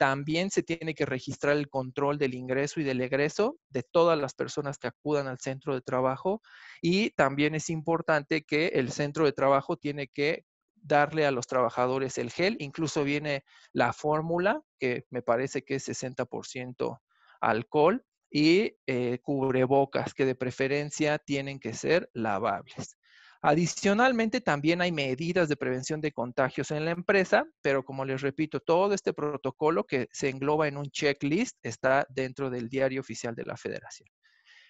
También se tiene que registrar el control del ingreso y del egreso de todas las personas que acudan al centro de trabajo y también es importante que el centro de trabajo tiene que darle a los trabajadores el gel. Incluso viene la fórmula, que me parece que es 60% alcohol, y eh, cubrebocas, que de preferencia tienen que ser lavables. Adicionalmente, también hay medidas de prevención de contagios en la empresa, pero como les repito, todo este protocolo que se engloba en un checklist está dentro del diario oficial de la federación.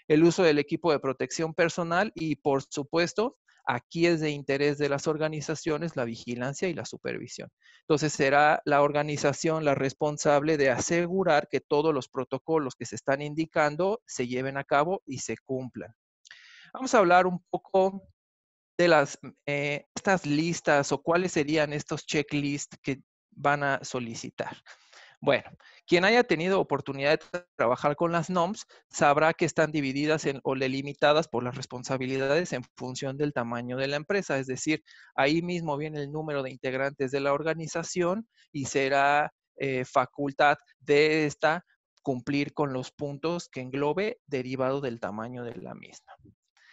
El uso del equipo de protección personal y, por supuesto, aquí es de interés de las organizaciones la vigilancia y la supervisión. Entonces será la organización la responsable de asegurar que todos los protocolos que se están indicando se lleven a cabo y se cumplan. Vamos a hablar un poco de las, mm, eh, estas listas o cuáles serían estos checklists que van a solicitar. Bueno, quien haya tenido oportunidad de trabajar con las NOMS sabrá que están divididas o delimitadas por las responsabilidades en función del tamaño de la empresa. Es decir, ahí mismo viene el número de integrantes de la organización y será eh, facultad de esta cumplir con los puntos que englobe derivado del tamaño de la misma.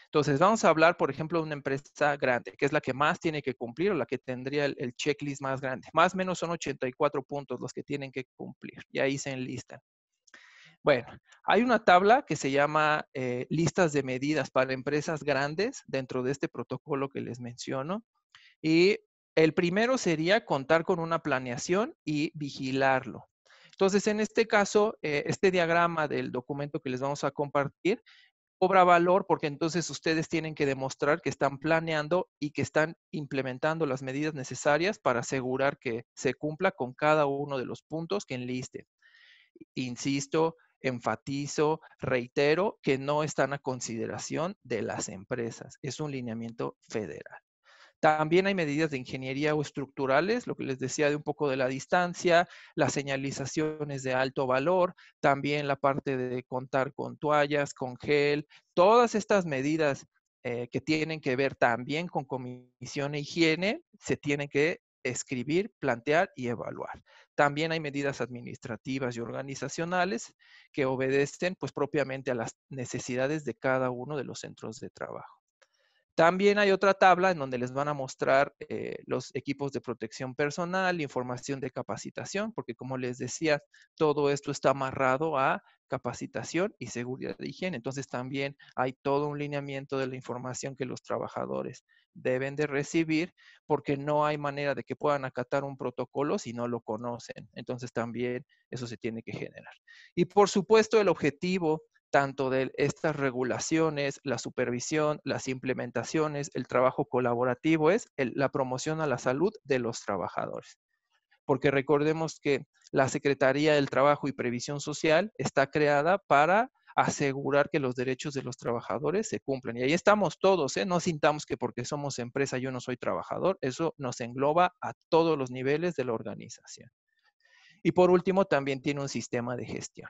Entonces, vamos a hablar, por ejemplo, de una empresa grande, que es la que más tiene que cumplir o la que tendría el, checklist más grande. Más o menos son 84 puntos los que tienen que cumplir y ahí se enlistan. Bueno, hay una tabla que se llama eh, listas de medidas para empresas grandes dentro de este protocolo que les menciono. Y el primero sería contar con una planeación y vigilarlo. Entonces, en este caso, eh, este diagrama del documento que les vamos a compartir cobra valor porque entonces ustedes tienen que demostrar que están planeando y que están implementando las medidas necesarias para asegurar que se cumpla con cada uno de los puntos que enliste. Insisto, enfatizo, reitero que no están a consideración de las empresas. Es un lineamiento federal. También hay medidas de ingeniería o estructurales, lo que les decía de un poco de la distancia, las señalizaciones de alto valor, también la parte de contar con toallas, con gel, todas estas medidas eh, que tienen que ver también con comisión e higiene, se tienen que escribir, plantear y evaluar. También hay medidas administrativas y organizacionales que obedecen pues propiamente a las necesidades de cada uno de los centros de trabajo. También hay otra tabla en donde les van a mostrar eh, los equipos de protección personal, información de capacitación, porque como les decía, todo esto está amarrado a capacitación y seguridad de higiene. Entonces también hay todo un lineamiento de la información que los trabajadores deben de recibir porque no hay manera de que puedan acatar un protocolo si no lo conocen. Entonces también eso se tiene que generar. Y por supuesto el objetivo tanto de estas regulaciones, la supervisión, las implementaciones, el trabajo colaborativo, es la promoción a la salud de los trabajadores. Porque recordemos que la Secretaría del Trabajo y Previsión Social está creada para asegurar que los derechos de los trabajadores se cumplan. Y ahí estamos todos, ¿eh? no sintamos que porque somos empresa yo no soy trabajador, eso nos engloba a todos los niveles de la organización. Y por último, también tiene un sistema de gestión.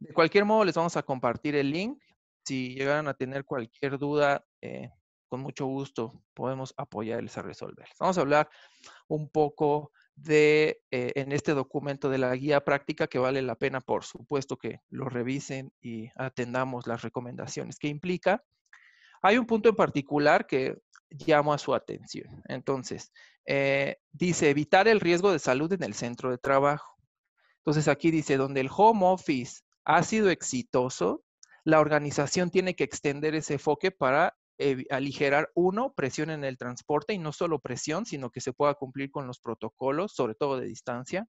De cualquier modo, les vamos a compartir el link. Si llegaran a tener cualquier duda, eh, con mucho gusto podemos apoyarles a resolver. Vamos a hablar un poco de, eh, en este documento de la guía práctica que vale la pena, por supuesto, que lo revisen y atendamos las recomendaciones que implica. Hay un punto en particular que llamo a su atención. Entonces, eh, dice evitar el riesgo de salud en el centro de trabajo. Entonces aquí dice, donde el home office ha sido exitoso, la organización tiene que extender ese enfoque para eh, aligerar, uno, presión en el transporte y no solo presión, sino que se pueda cumplir con los protocolos, sobre todo de distancia,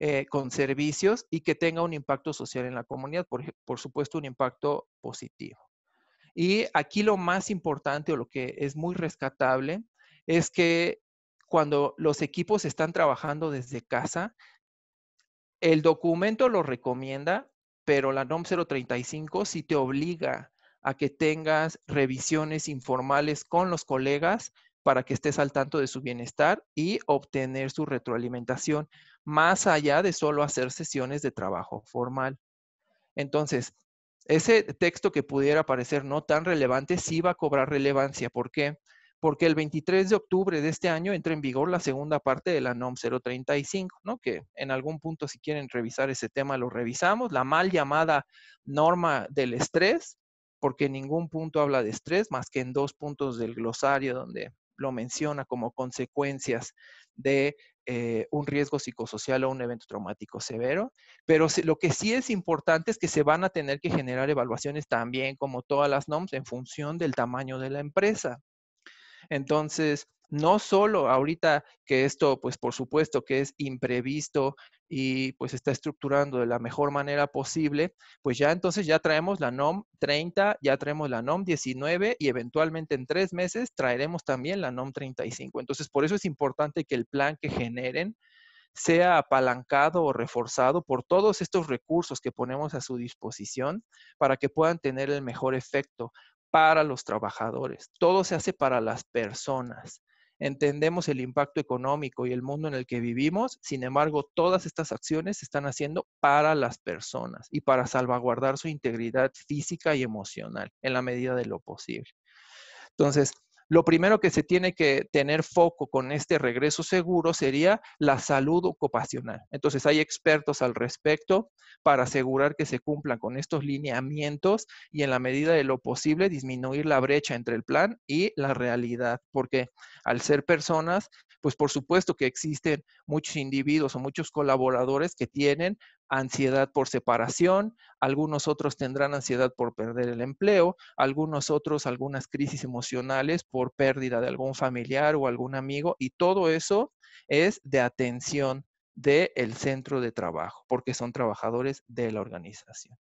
eh, con servicios y que tenga un impacto social en la comunidad, por, por supuesto un impacto positivo. Y aquí lo más importante o lo que es muy rescatable es que cuando los equipos están trabajando desde casa, el documento lo recomienda, pero la NOM 035 sí te obliga a que tengas revisiones informales con los colegas para que estés al tanto de su bienestar y obtener su retroalimentación, más allá de solo hacer sesiones de trabajo formal. Entonces, ese texto que pudiera parecer no tan relevante sí va a cobrar relevancia. ¿Por qué? porque el 23 de octubre de este año entra en vigor la segunda parte de la NOM 035, ¿no? que en algún punto si quieren revisar ese tema lo revisamos, la mal llamada norma del estrés, porque ningún punto habla de estrés más que en dos puntos del glosario donde lo menciona como consecuencias de eh, un riesgo psicosocial o un evento traumático severo, pero lo que sí es importante es que se van a tener que generar evaluaciones también, como todas las NOMS, en función del tamaño de la empresa. Entonces, no solo ahorita que esto, pues por supuesto que es imprevisto y pues está estructurando de la mejor manera posible, pues ya entonces ya traemos la NOM 30, ya traemos la NOM 19 y eventualmente en tres meses traeremos también la NOM 35. Entonces, por eso es importante que el plan que generen sea apalancado o reforzado por todos estos recursos que ponemos a su disposición para que puedan tener el mejor efecto, para los trabajadores, todo se hace para las personas. Entendemos el impacto económico y el mundo en el que vivimos, sin embargo, todas estas acciones se están haciendo para las personas y para salvaguardar su integridad física y emocional en la medida de lo posible. Entonces, lo primero que se tiene que tener foco con este regreso seguro sería la salud ocupacional. Entonces hay expertos al respecto para asegurar que se cumplan con estos lineamientos y en la medida de lo posible disminuir la brecha entre el plan y la realidad, porque al ser personas pues por supuesto que existen muchos individuos o muchos colaboradores que tienen ansiedad por separación, algunos otros tendrán ansiedad por perder el empleo, algunos otros algunas crisis emocionales por pérdida de algún familiar o algún amigo y todo eso es de atención del centro de trabajo, porque son trabajadores de la organización.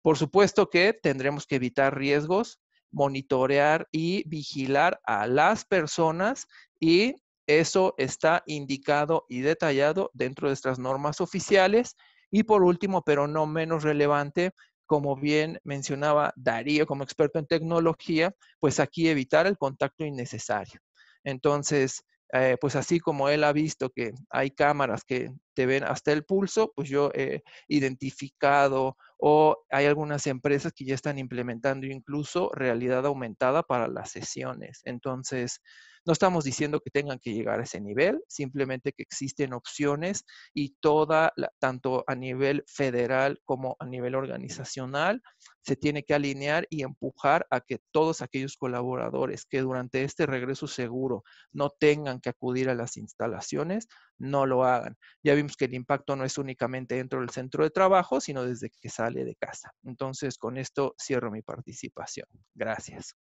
Por supuesto que tendremos que evitar riesgos, monitorear y vigilar a las personas y eso está indicado y detallado dentro de estas normas oficiales. Y por último, pero no menos relevante, como bien mencionaba Darío como experto en tecnología, pues aquí evitar el contacto innecesario. Entonces, eh, pues así como él ha visto que hay cámaras que te ven hasta el pulso, pues yo he identificado o hay algunas empresas que ya están implementando incluso realidad aumentada para las sesiones. Entonces, no estamos diciendo que tengan que llegar a ese nivel, simplemente que existen opciones y toda, tanto a nivel federal como a nivel organizacional, se tiene que alinear y empujar a que todos aquellos colaboradores que durante este regreso seguro no tengan que acudir a las instalaciones, no lo hagan. Ya vimos que el impacto no es únicamente dentro del centro de trabajo, sino desde que sale de casa. Entonces, con esto cierro mi participación. Gracias.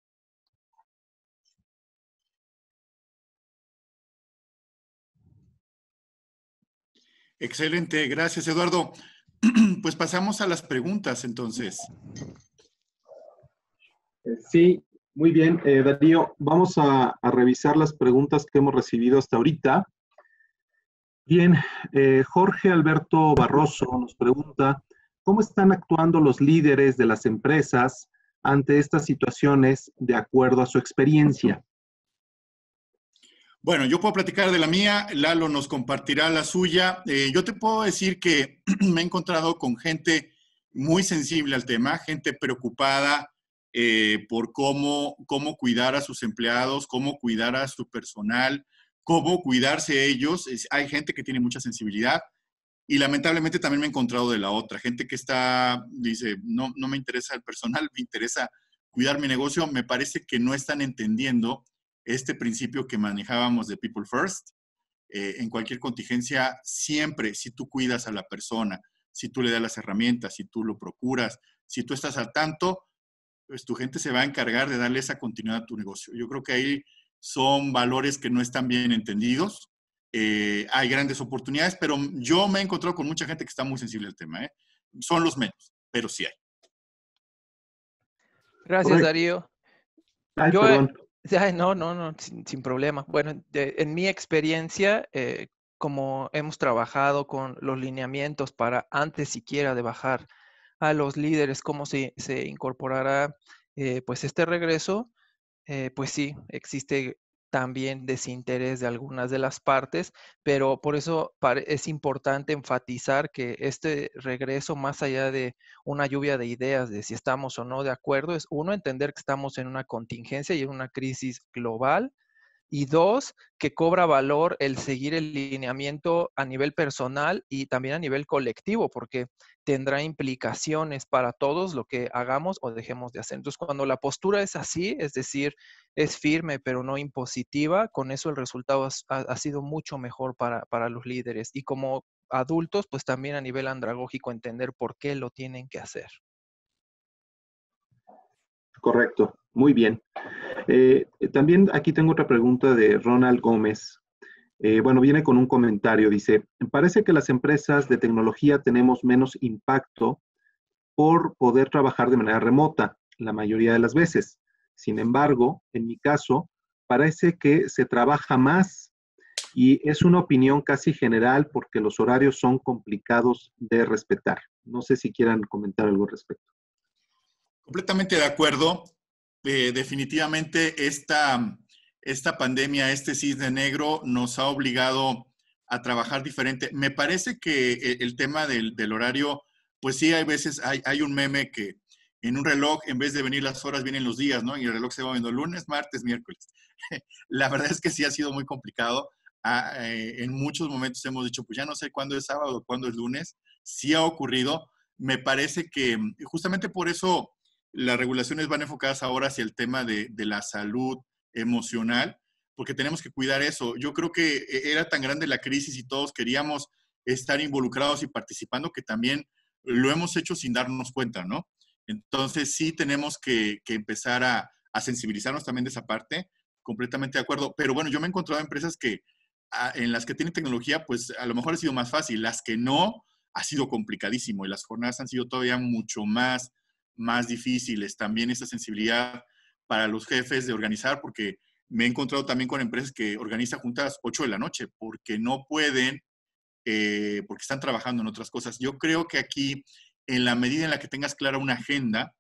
Excelente, gracias Eduardo. Pues pasamos a las preguntas entonces. Eh, sí, muy bien, eh, Darío. Vamos a, revisar las preguntas que hemos recibido hasta ahorita. Bien, eh, Jorge Alberto Barroso nos pregunta, ¿cómo están actuando los líderes de las empresas ante estas situaciones de acuerdo a su experiencia? Bueno, yo puedo platicar de la mía, Lalo nos compartirá la suya. Eh, yo te puedo decir que me he encontrado con gente muy sensible al tema, gente preocupada eh, por cómo, cómo cuidar a sus empleados, cómo cuidar a su personal, cómo cuidarse ellos. hay gente que tiene mucha sensibilidad y lamentablemente también me he encontrado de la otra, gente que está, dice, no, no me interesa el personal, me interesa cuidar mi negocio, me parece que no están entendiendo este principio que manejábamos de People First. Eh, en cualquier contingencia, siempre, si tú cuidas a la persona, si tú le das las herramientas, si tú lo procuras, si tú estás al tanto, pues tu gente se va a encargar de darle esa continuidad a tu negocio. Yo creo que ahí son valores que no están bien entendidos. Eh, hay grandes oportunidades, pero yo me he encontrado con mucha gente que está muy sensible al tema. ¿eh? Son los menos, pero sí hay. Gracias, Darío no, no, no, sin, problema. Bueno, en mi experiencia, eh, como hemos trabajado con los lineamientos para antes siquiera de bajar a los líderes, cómo se, se incorporará eh, pues este regreso, eh, pues sí, existe también desinterés de algunas de las partes, pero por eso es importante enfatizar que este regreso, más allá de una lluvia de ideas de si estamos o no de acuerdo, es uno, entender que estamos en una contingencia y en una crisis global, y dos, que cobra valor el seguir el lineamiento a nivel personal y también a nivel colectivo, porque tendrá implicaciones para todos lo que hagamos o dejemos de hacer. Entonces, cuando la postura es así, es decir, es firme pero no impositiva, con eso el resultado ha, sido mucho mejor para, para los líderes y como adultos, pues también a nivel andragógico entender por qué lo tienen que hacer. Correcto, muy bien. Eh, también aquí tengo otra pregunta de Ronald Gómez. Eh, bueno, viene con un comentario. Dice, parece que las empresas de tecnología tenemos menos impacto por poder trabajar de manera remota la mayoría de las veces. Sin embargo, en mi caso, parece que se trabaja más y es una opinión casi general porque los horarios son complicados de respetar. No sé si quieran comentar algo al respecto. Completamente de acuerdo. Eh, definitivamente esta, esta pandemia, este cisne negro, nos ha obligado a trabajar diferente. Me parece que eh, el tema del, horario, pues sí, hay veces, hay, un meme que en un reloj, en vez de venir las horas, vienen los días, ¿no? Y el reloj se va viendo lunes, martes, miércoles. La verdad es que sí ha sido muy complicado. Ah, eh, en muchos momentos hemos dicho, pues ya no sé cuándo es sábado, cuándo es lunes. Sí ha ocurrido. Me parece que justamente por eso las regulaciones van enfocadas ahora hacia el tema de, la salud emocional, porque tenemos que cuidar eso. Yo creo que eh, era tan grande la crisis y todos queríamos estar involucrados y participando que también lo hemos hecho sin darnos cuenta, ¿no? Entonces sí tenemos que, empezar a, sensibilizarnos también de esa parte, completamente de acuerdo. Pero bueno, yo me he encontrado empresas que ah, en las que tienen tecnología, pues a lo mejor ha sido más fácil, las que no, ha sido complicadísimo y las jornadas han sido todavía mucho más más difíciles. También esa sensibilidad para los jefes de organizar, porque me he encontrado también con empresas que organizan juntas 8 de la noche, porque no pueden, eh, porque están trabajando en otras cosas. Yo creo que aquí, en la medida en la que tengas clara una agenda,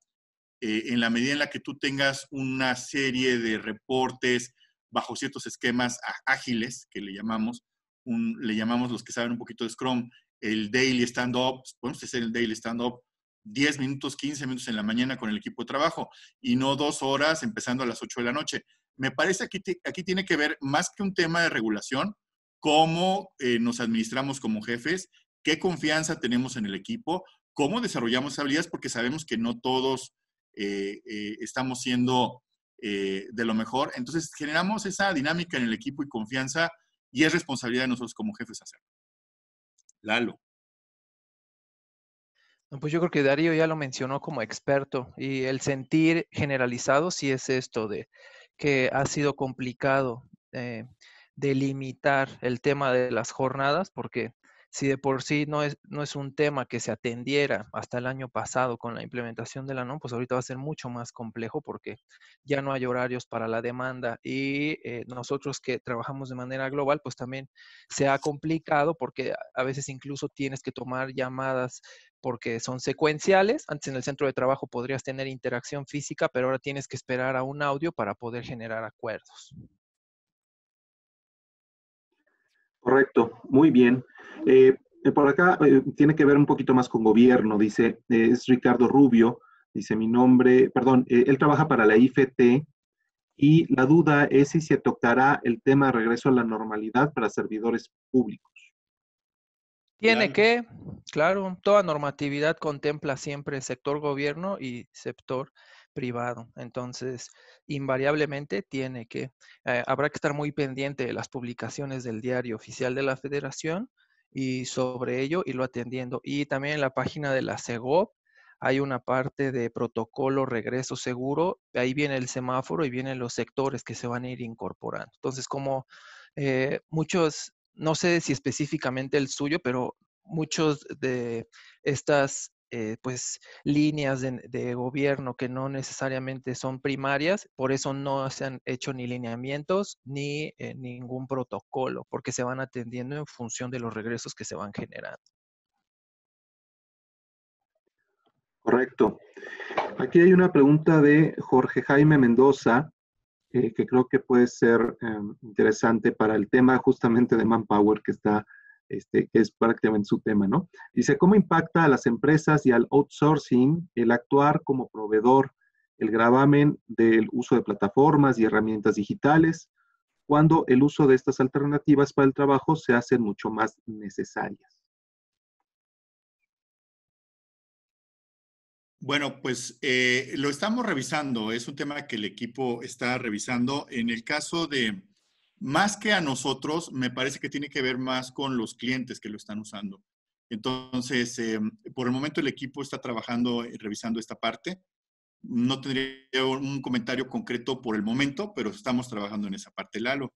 eh, en la medida en la que tú tengas una serie de reportes bajo ciertos esquemas ágiles, que le llamamos, le llamamos los que saben un poquito de Scrum, el daily stand-up, podemos este hacer el daily stand-up, 10 minutos, 15 minutos en la mañana con el equipo de trabajo y no dos horas empezando a las 8 de la noche. Me parece que aquí, tiene que ver más que un tema de regulación, cómo eh, nos administramos como jefes, qué confianza tenemos en el equipo, cómo desarrollamos habilidades, porque sabemos que no todos eh, eh, estamos siendo de lo mejor. Entonces, generamos esa dinámica en el equipo y confianza y es responsabilidad de nosotros como jefes hacerlo. Lalo. Pues yo creo que Darío ya lo mencionó como experto y el sentir generalizado sí es esto de que ha sido complicado eh, delimitar el tema de las jornadas porque si de por sí no es, no es un tema que se atendiera hasta el año pasado con la implementación de la NOM, pues ahorita va a ser mucho más complejo porque ya no hay horarios para la demanda y eh, nosotros que trabajamos de manera global, pues también se ha complicado porque a veces incluso tienes que tomar llamadas porque son secuenciales. Antes en el centro de trabajo podrías tener interacción física, pero ahora tienes que esperar a un audio para poder generar acuerdos. Correcto, muy bien. Eh, eh, por acá eh, tiene que ver un poquito más con gobierno, dice, es Ricardo Rubio, dice mi nombre, perdón, él trabaja para la IFT y la duda es si se tocará el tema de regreso a la normalidad para servidores públicos. Tiene que, claro, toda normatividad contempla siempre sector gobierno y sector privado. Entonces, invariablemente tiene que, eh, habrá que estar muy pendiente de las publicaciones del diario oficial de la federación y sobre ello irlo atendiendo. Y también en la página de la CEGOP hay una parte de protocolo regreso seguro, ahí viene el semáforo y vienen los sectores que se van a ir incorporando. Entonces, como eh, muchos, no sé si específicamente el suyo, pero muchos de estas eh, pues líneas de, gobierno que no necesariamente son primarias, por eso no se han hecho ni lineamientos ni eh, ningún protocolo, porque se van atendiendo en función de los regresos que se van generando. Correcto. Aquí hay una pregunta de Jorge Jaime Mendoza, eh, que creo que puede ser em, interesante para el tema justamente de Manpower que está este, que es prácticamente su tema, ¿no? Dice, ¿cómo impacta a las empresas y al outsourcing el actuar como proveedor, el gravamen del uso de plataformas y herramientas digitales, cuando el uso de estas alternativas para el trabajo se hacen mucho más necesarias? Bueno, pues eh, lo estamos revisando, es un tema que el equipo está revisando. En el caso de, más que a nosotros, me parece que tiene que ver más con los clientes que lo están usando. Entonces, eh, por el momento el equipo está trabajando, y eh, revisando esta parte. No tendría un comentario concreto por el momento, pero estamos trabajando en esa parte, Lalo.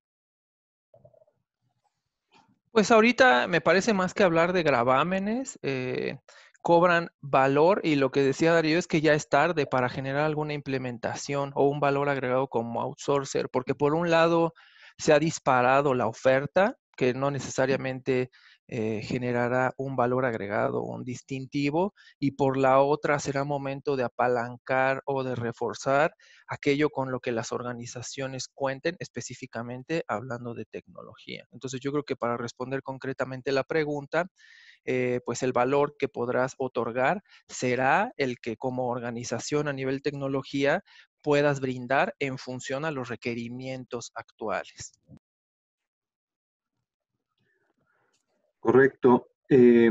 Pues ahorita me parece más que hablar de gravámenes, eh, cobran valor y lo que decía Darío es que ya es tarde para generar alguna implementación o un valor agregado como outsourcer, porque por un lado se ha disparado la oferta, que no necesariamente eh, generará un valor agregado, o un distintivo, y por la otra será momento de apalancar o de reforzar aquello con lo que las organizaciones cuenten, específicamente hablando de tecnología. Entonces yo creo que para responder concretamente la pregunta, eh, pues el valor que podrás otorgar será el que como organización a nivel tecnología puedas brindar en función a los requerimientos actuales. Correcto. Eh,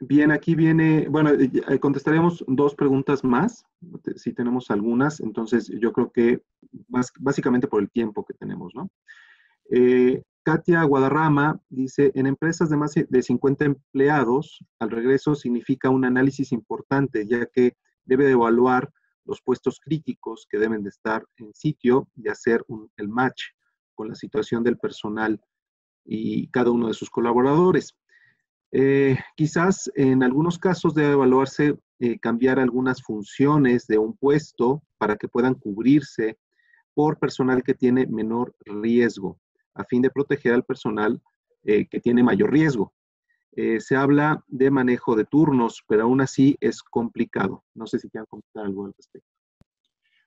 bien, aquí viene, bueno, eh, contestaremos dos preguntas más, si tenemos algunas, entonces yo creo que básicamente por el tiempo que tenemos, ¿no? Katia Guadarrama dice, en empresas de más de 50 empleados, al regreso significa un análisis importante, ya que debe de evaluar los puestos críticos que deben de estar en sitio y hacer el match con la situación del personal y cada uno de sus colaboradores. Eh, quizás en algunos casos debe evaluarse eh, cambiar algunas funciones de un puesto para que puedan cubrirse por personal que tiene menor riesgo a fin de proteger al personal eh, que tiene mayor riesgo. Eh, se habla de manejo de turnos, pero aún así es complicado. No sé si quieran comentar algo al respecto.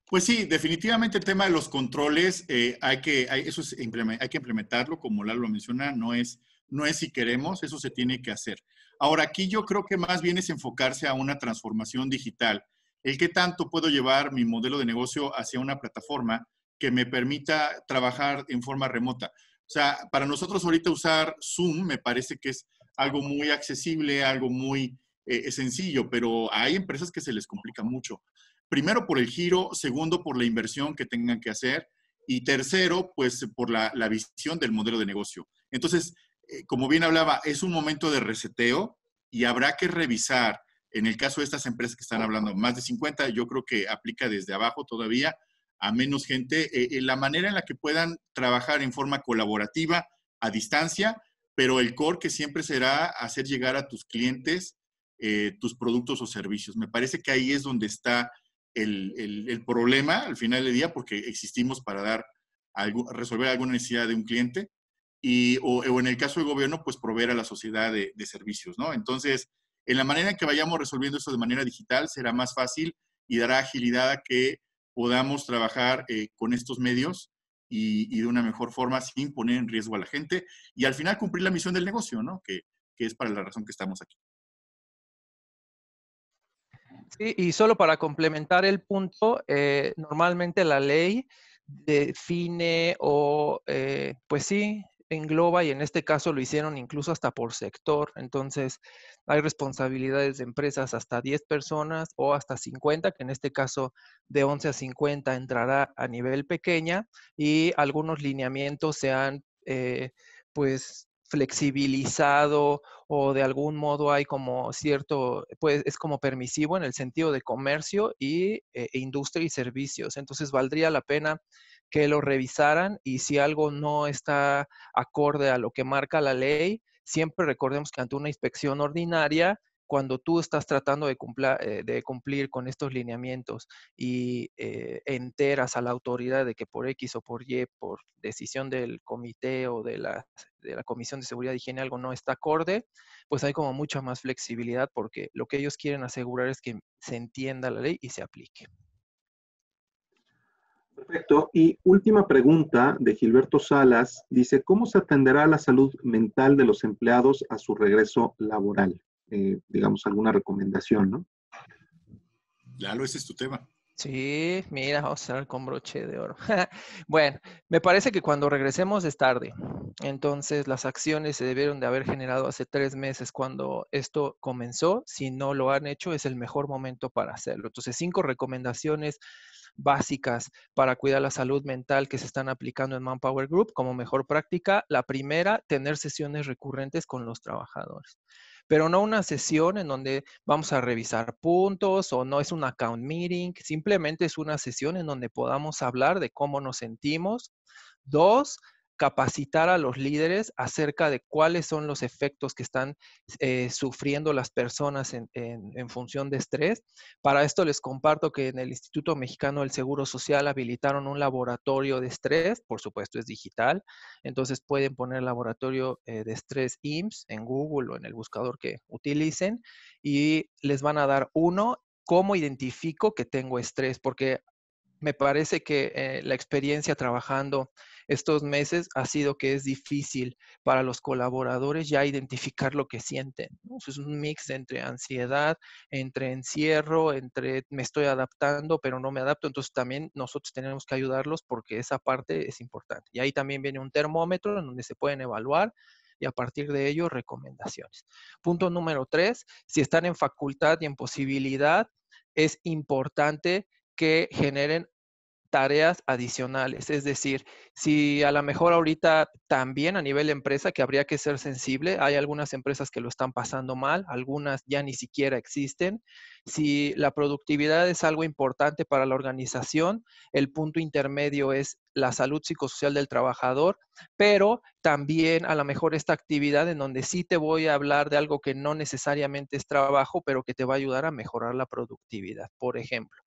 Pues sí, definitivamente el tema de los controles, eh, hay, que, hay, eso hay que implementarlo, como Lalo menciona, no es, no es si queremos, eso se tiene que hacer. Ahora, aquí yo creo que más bien es enfocarse a una transformación digital. El qué tanto puedo llevar mi modelo de negocio hacia una plataforma que me permita trabajar en forma remota. O sea, para nosotros ahorita usar Zoom me parece que es algo muy accesible, algo muy eh, eh, sencillo, pero hay empresas que se les complica mucho. Primero por el giro, segundo por la inversión que tengan que hacer y tercero, pues por la, visión del modelo de negocio. Entonces, eh, como bien hablaba, es un momento de reseteo y habrá que revisar, en el caso de estas empresas que están hablando, más de 50, yo creo que aplica desde abajo todavía, a menos gente, eh, la manera en la que puedan trabajar en forma colaborativa, a distancia, pero el core que siempre será hacer llegar a tus clientes eh, tus productos o servicios. Me parece que ahí es donde está el, problema al final del día, porque existimos para dar algo, resolver alguna necesidad de un cliente y, o, en el caso del gobierno, pues proveer a la sociedad de, de servicios, ¿no? Entonces, en la manera en que vayamos resolviendo eso de manera digital, será más fácil y dará agilidad a que podamos trabajar eh, con estos medios y, de una mejor forma sin poner en riesgo a la gente y al final cumplir la misión del negocio, ¿no? Que, es para la razón que estamos aquí. Sí, y solo para complementar el punto, eh, normalmente la ley define o, eh, pues sí, engloba y en este caso lo hicieron incluso hasta por sector. Entonces, hay responsabilidades de empresas hasta 10 personas o hasta 50, que en este caso de 11 a 50 entrará a nivel pequeña y algunos lineamientos se han eh, pues flexibilizado o de algún modo hay como cierto, pues es como permisivo en el sentido de comercio eh, e industria y servicios. Entonces valdría la pena que lo revisaran y si algo no está acorde a lo que marca la ley, siempre recordemos que ante una inspección ordinaria, cuando tú estás tratando de, eh, cumplir con estos lineamientos y eh, enteras a la autoridad de que por X o por Y, por decisión del comité o de la, de la Comisión de Seguridad y Higiene algo no está acorde, pues hay como mucha más flexibilidad porque lo que ellos quieren asegurar es que se entienda la ley y se aplique. Perfecto. Y última pregunta de Gilberto Salas. Dice, ¿cómo se atenderá la salud mental de los empleados a su regreso laboral? Eh, digamos, alguna recomendación, ¿no? lo ese es tu tema. Sí, mira, vamos a cerrar con broche de oro. bueno, me parece que cuando regresemos es tarde. Entonces, las acciones se debieron de haber generado hace tres meses cuando esto comenzó. Si no lo han hecho, es el mejor momento para hacerlo. Entonces, cinco recomendaciones básicas para cuidar la salud mental que se están aplicando en Manpower Group como mejor práctica. La primera, tener sesiones recurrentes con los trabajadores pero no una sesión en donde vamos a revisar puntos o no es un account meeting, simplemente es una sesión en donde podamos hablar de cómo nos sentimos. Dos, capacitar a los líderes acerca de cuáles son los efectos que están eh, sufriendo las personas en, función de estrés. Para esto les comparto que en el Instituto Mexicano del Seguro Social habilitaron un laboratorio de estrés, por supuesto es digital, entonces pueden poner laboratorio eh, de estrés IMSS en Google o en el buscador que utilicen y les van a dar uno cómo identifico que tengo estrés, porque me parece que eh, la experiencia trabajando estos meses ha sido que es difícil para los colaboradores ya identificar lo que sienten. Es un mix entre ansiedad, entre encierro, entre me estoy adaptando, pero no me adapto. Entonces también nosotros tenemos que ayudarlos porque esa parte es importante. Y ahí también viene un termómetro en donde se pueden evaluar y a partir de ello recomendaciones. Punto número tres, si están en facultad y en posibilidad, es importante que generen tareas adicionales. Es decir, si a lo mejor ahorita también a nivel empresa, que habría que ser sensible, hay algunas empresas que lo están pasando mal, algunas ya ni siquiera existen. Si la productividad es algo importante para la organización, el punto intermedio es la salud psicosocial del trabajador, pero también a lo mejor esta actividad en donde sí te voy a hablar de algo que no necesariamente es trabajo, pero que te va a ayudar a mejorar la productividad, por ejemplo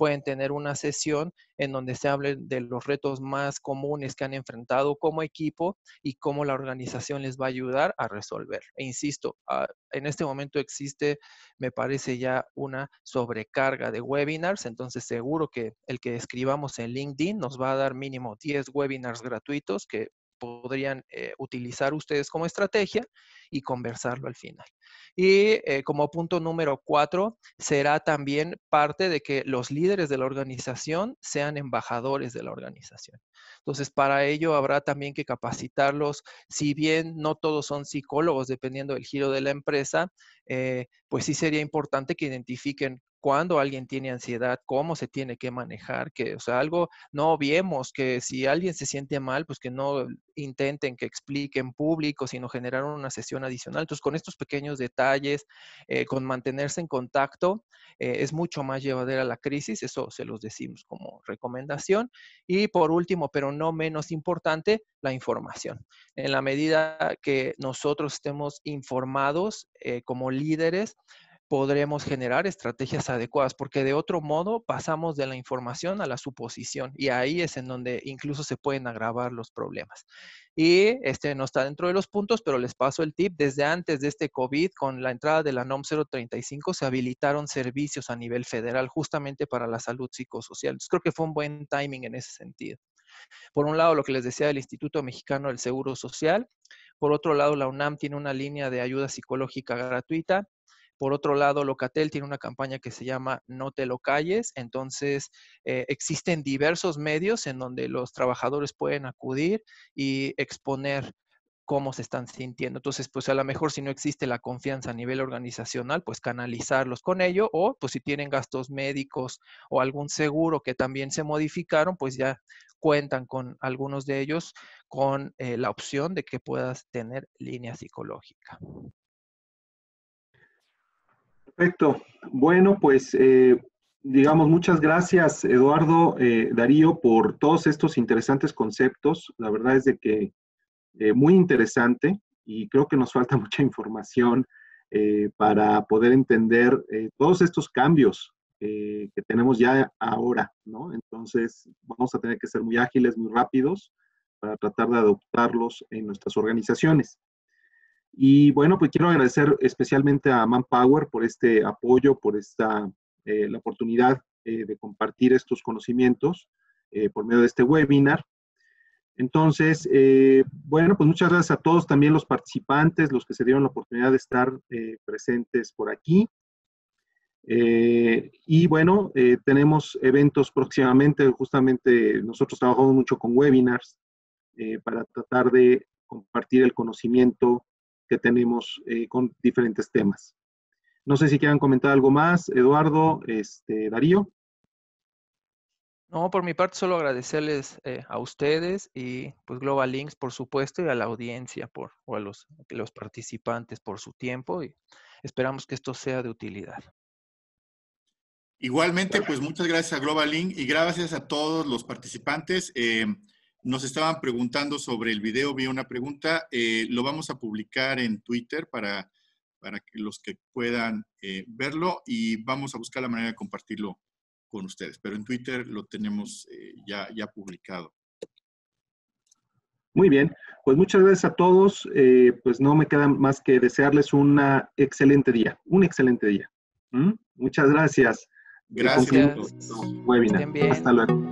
pueden tener una sesión en donde se hable de los retos más comunes que han enfrentado como equipo y cómo la organización les va a ayudar a resolver. E insisto, ah, en este momento existe, me parece ya una sobrecarga de webinars, entonces seguro que el que escribamos en LinkedIn nos va a dar mínimo 10 webinars gratuitos que podrían eh, utilizar ustedes como estrategia y conversarlo al final. Y eh, como punto número cuatro, será también parte de que los líderes de la organización sean embajadores de la organización. Entonces, para ello habrá también que capacitarlos. Si bien no todos son psicólogos, dependiendo del giro de la empresa, eh, pues sí sería importante que identifiquen cuando alguien tiene ansiedad, cómo se tiene que manejar, que, o sea, algo, no obviemos que si alguien se siente mal, pues que no intenten que expliquen público, sino generar una sesión adicional. Entonces, con estos pequeños detalles, eh, con mantenerse en contacto, eh, es mucho más llevadera la crisis, eso se los decimos como recomendación. Y por último, pero no menos importante, la información. En la medida que nosotros estemos informados eh, como líderes, podremos generar estrategias adecuadas, porque de otro modo pasamos de la información a la suposición y ahí es en donde incluso se pueden agravar los problemas. Y este no está dentro de los puntos, pero les paso el tip. Desde antes de este COVID, con la entrada de la NOM 035, se habilitaron servicios a nivel federal justamente para la salud psicosocial. creo que fue un buen timing en ese sentido. Por un lado, lo que les decía del Instituto Mexicano del Seguro Social. Por otro lado, la UNAM tiene una línea de ayuda psicológica gratuita por otro lado, Locatel tiene una campaña que se llama No te lo calles. Entonces, eh, existen diversos medios en donde los trabajadores pueden acudir y exponer cómo se están sintiendo. Entonces, pues a lo mejor si no existe la confianza a nivel organizacional, pues canalizarlos con ello o pues si tienen gastos médicos o algún seguro que también se modificaron, pues ya cuentan con algunos de ellos con eh, la opción de que puedas tener línea psicológica. Perfecto. Bueno, pues eh, digamos muchas gracias, Eduardo, eh, Darío, por todos estos interesantes conceptos. La verdad es de que eh, muy interesante y creo que nos falta mucha información para poder entender todos estos cambios que tenemos ya ahora, ¿no? Entonces vamos a tener que ser muy ágiles, muy rápidos para tratar de adoptarlos en nuestras organizaciones. Y bueno, pues quiero agradecer especialmente a Manpower por este apoyo, por esta eh, la oportunidad eh, de compartir estos conocimientos eh, por medio de este webinar. Entonces, bueno, pues muchas gracias a todos, también los participantes, los que se dieron la oportunidad de estar presentes por aquí. y bueno, tenemos eventos próximamente, justamente nosotros trabajamos mucho con webinars para tratar de compartir el conocimiento que tenemos eh, con diferentes temas. No sé si quieran comentar algo más, Eduardo, este, Darío. No, por mi parte solo agradecerles eh, a ustedes y pues Global Links, por supuesto, y a la audiencia por, o a los, los participantes por su tiempo y esperamos que esto sea de utilidad. Igualmente, pues muchas gracias a Global Link y gracias a todos los participantes. Eh, nos estaban preguntando sobre el video, vi una pregunta, eh, lo vamos a publicar en Twitter para, para que los que puedan eh, verlo y vamos a buscar la manera de compartirlo con ustedes, pero en Twitter lo tenemos eh, ya, ya publicado. Muy bien, pues muchas gracias a todos. pues no me queda más que desearles un excelente día, un excelente día. ¿Mm? Muchas gracias. Gracias. Webinar. Hasta luego.